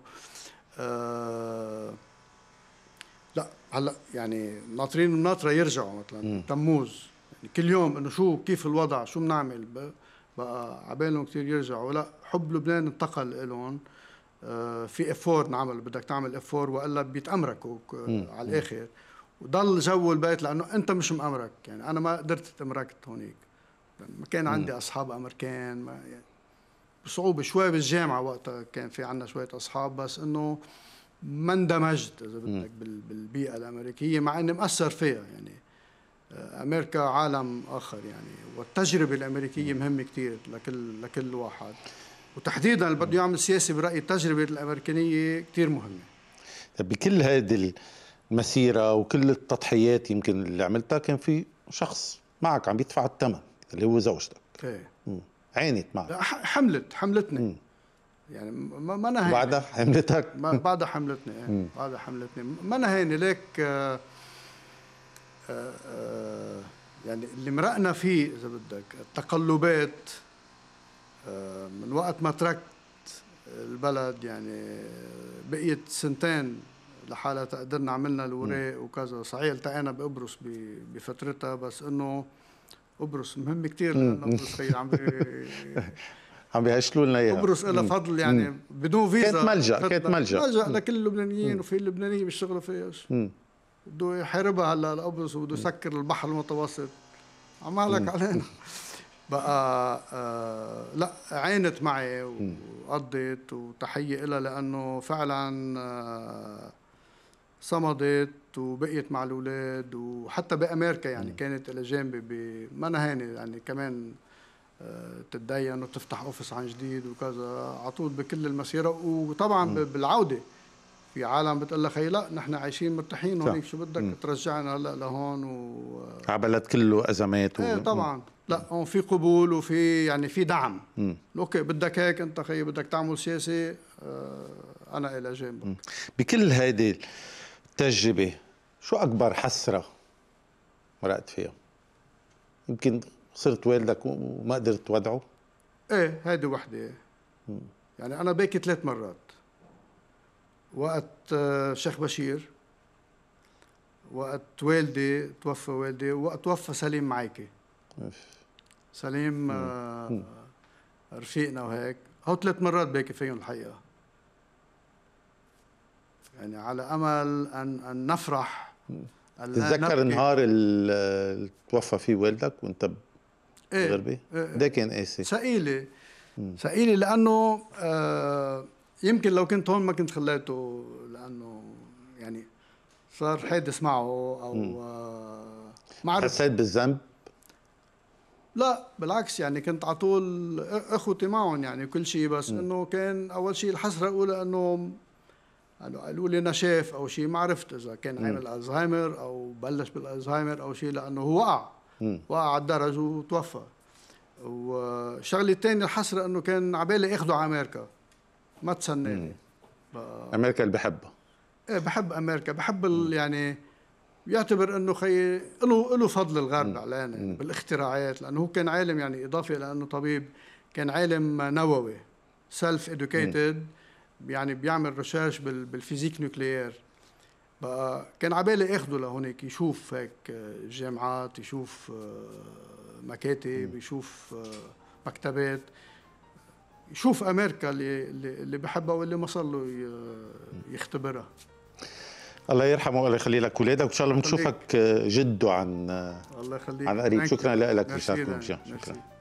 Speaker 2: آه... لا هلا يعني ناطرين وناطرة يرجعوا مثلا م. تموز يعني كل يوم انه شو كيف الوضع شو بنعمل ب... بقى عبالهم كثير يرجعوا لا حب لبنان انتقل لهم آه، في افور نعمل بدك تعمل افور والا بيتامركوا على الاخر وضل جو البيت لانه انت مش مأمرك يعني انا ما قدرت اتمركت هونيك ما كان عندي اصحاب امريكان ما يعني بصعوبه شوي بالجامعه وقتها كان في عندنا شويه اصحاب بس انه ما اندمجت اذا بدك بالبيئه الامريكيه مع اني مأثر فيها يعني امريكا عالم اخر يعني والتجربه الامريكيه مهمه كثير لكل لكل واحد وتحديدا اللي بده
Speaker 1: يعمل سياسه برايي التجربه الامريكانيه كثير مهمه طيب، بكل هذه المسيره وكل التضحيات يمكن اللي عملتها كان في شخص معك عم يدفع الثمن اللي هو زوجتك ايه عانت معك حملت حملتني مم.
Speaker 2: يعني ما ما بعدها حملتك بعدها حملتني إيه. بعدها حملتني ما نهيني ليك آه آه، آه، يعني اللي مرقنا فيه اذا بدك التقلبات آه، من وقت ما تركت البلد يعني بقيت سنتين لحالها قدرنا عملنا الوراق وكذا صحيح التقينا بقبرص بفترتها بس انه قبرص مهم كثير لانه قبرص عم
Speaker 1: عم بيهشلوا لنا اياها قبرص لها فضل
Speaker 2: يعني بدون فيزا كانت ملجا كانت ملجا ملجا لكل اللبنانيين وفي اللبنانيين بيشتغلوا فيها بده يحاربها هلا القبرص وبده يسكر البحر المتوسط عمالك علينا بقى آه لا عانت معي وقضت وتحيه لها لانه فعلا آه صمدت وبقيت مع الاولاد وحتى بامريكا يعني مم. كانت لها جانبي ما نهاني يعني كمان آه تتدين وتفتح اوفيس عن جديد وكذا على طول بكل المسيره وطبعا مم. بالعوده في عالم بتقول لك هي لا نحن عايشين مرتاحين هونيك شو بدك ترجعنا هلا لهون و
Speaker 1: عبلد كله ازمات و... ايه طبعا
Speaker 2: لا هون في قبول وفي يعني في دعم اوكي بدك هيك انت خي بدك تعمل سياسه آه انا الى جنبك
Speaker 1: بكل هيدي التجربه شو اكبر حسره مرقت فيها؟ يمكن صرت والدك وما قدرت ودعه؟
Speaker 2: ايه هيدي وحده يعني انا باكي ثلاث مرات وقت الشيخ آه، بشير وقت والدي توفى والدي وقت توفى سليم معيكي سليم آه، رفيقنا وهيك هو ثلاث مرات باكي فيهم الحقيقه يعني على امل ان ان نفرح تتذكر نهار
Speaker 1: اللي توفى فيه والدك وانت بغربه؟ إيه. ايه, إيه ده كان قاسي إيه، ثقيله ثقيله
Speaker 2: لانه آه يمكن لو كنت هون ما كنت خليته لانه يعني صار حادث معه او آه، ما عرفت حسيت بالذنب؟ لا بالعكس يعني كنت على طول اخوتي معهم يعني كل شيء بس انه كان اول شيء الحسره الاولى انه قالوا لي نشاف او شيء ما عرفت اذا كان عامل الزهايمر او بلش بالالزهايمر او شيء لانه هو وقع وقع على الدرج وتوفى والشغله الثانيه الحسره انه كان على بالي اخذه على امريكا ما تسناني
Speaker 1: ب... امريكا اللي بحبها
Speaker 2: ايه بحب امريكا بحب ال... يعني يعتبر انه خي له له فضل الغرب علينا بالاختراعات لانه هو كان عالم يعني اضافه الى انه طبيب كان عالم نووي سيلف ادوكيتد يعني بيعمل ريسيرش بال... بالفيزيك نوكليير بقى كان عبالي اخده لهونيك يشوف هيك آه، جامعات يشوف آه، مكاتب يشوف آه، مكتبات يشوف امريكا اللي اللي بحبها واللي ما صار له يختبرها
Speaker 1: الله يرحمه والله يخلي لك ولادك وان شاء الله بنشوفك جده عن الله يخليك عن قريب شكرا لك شكرا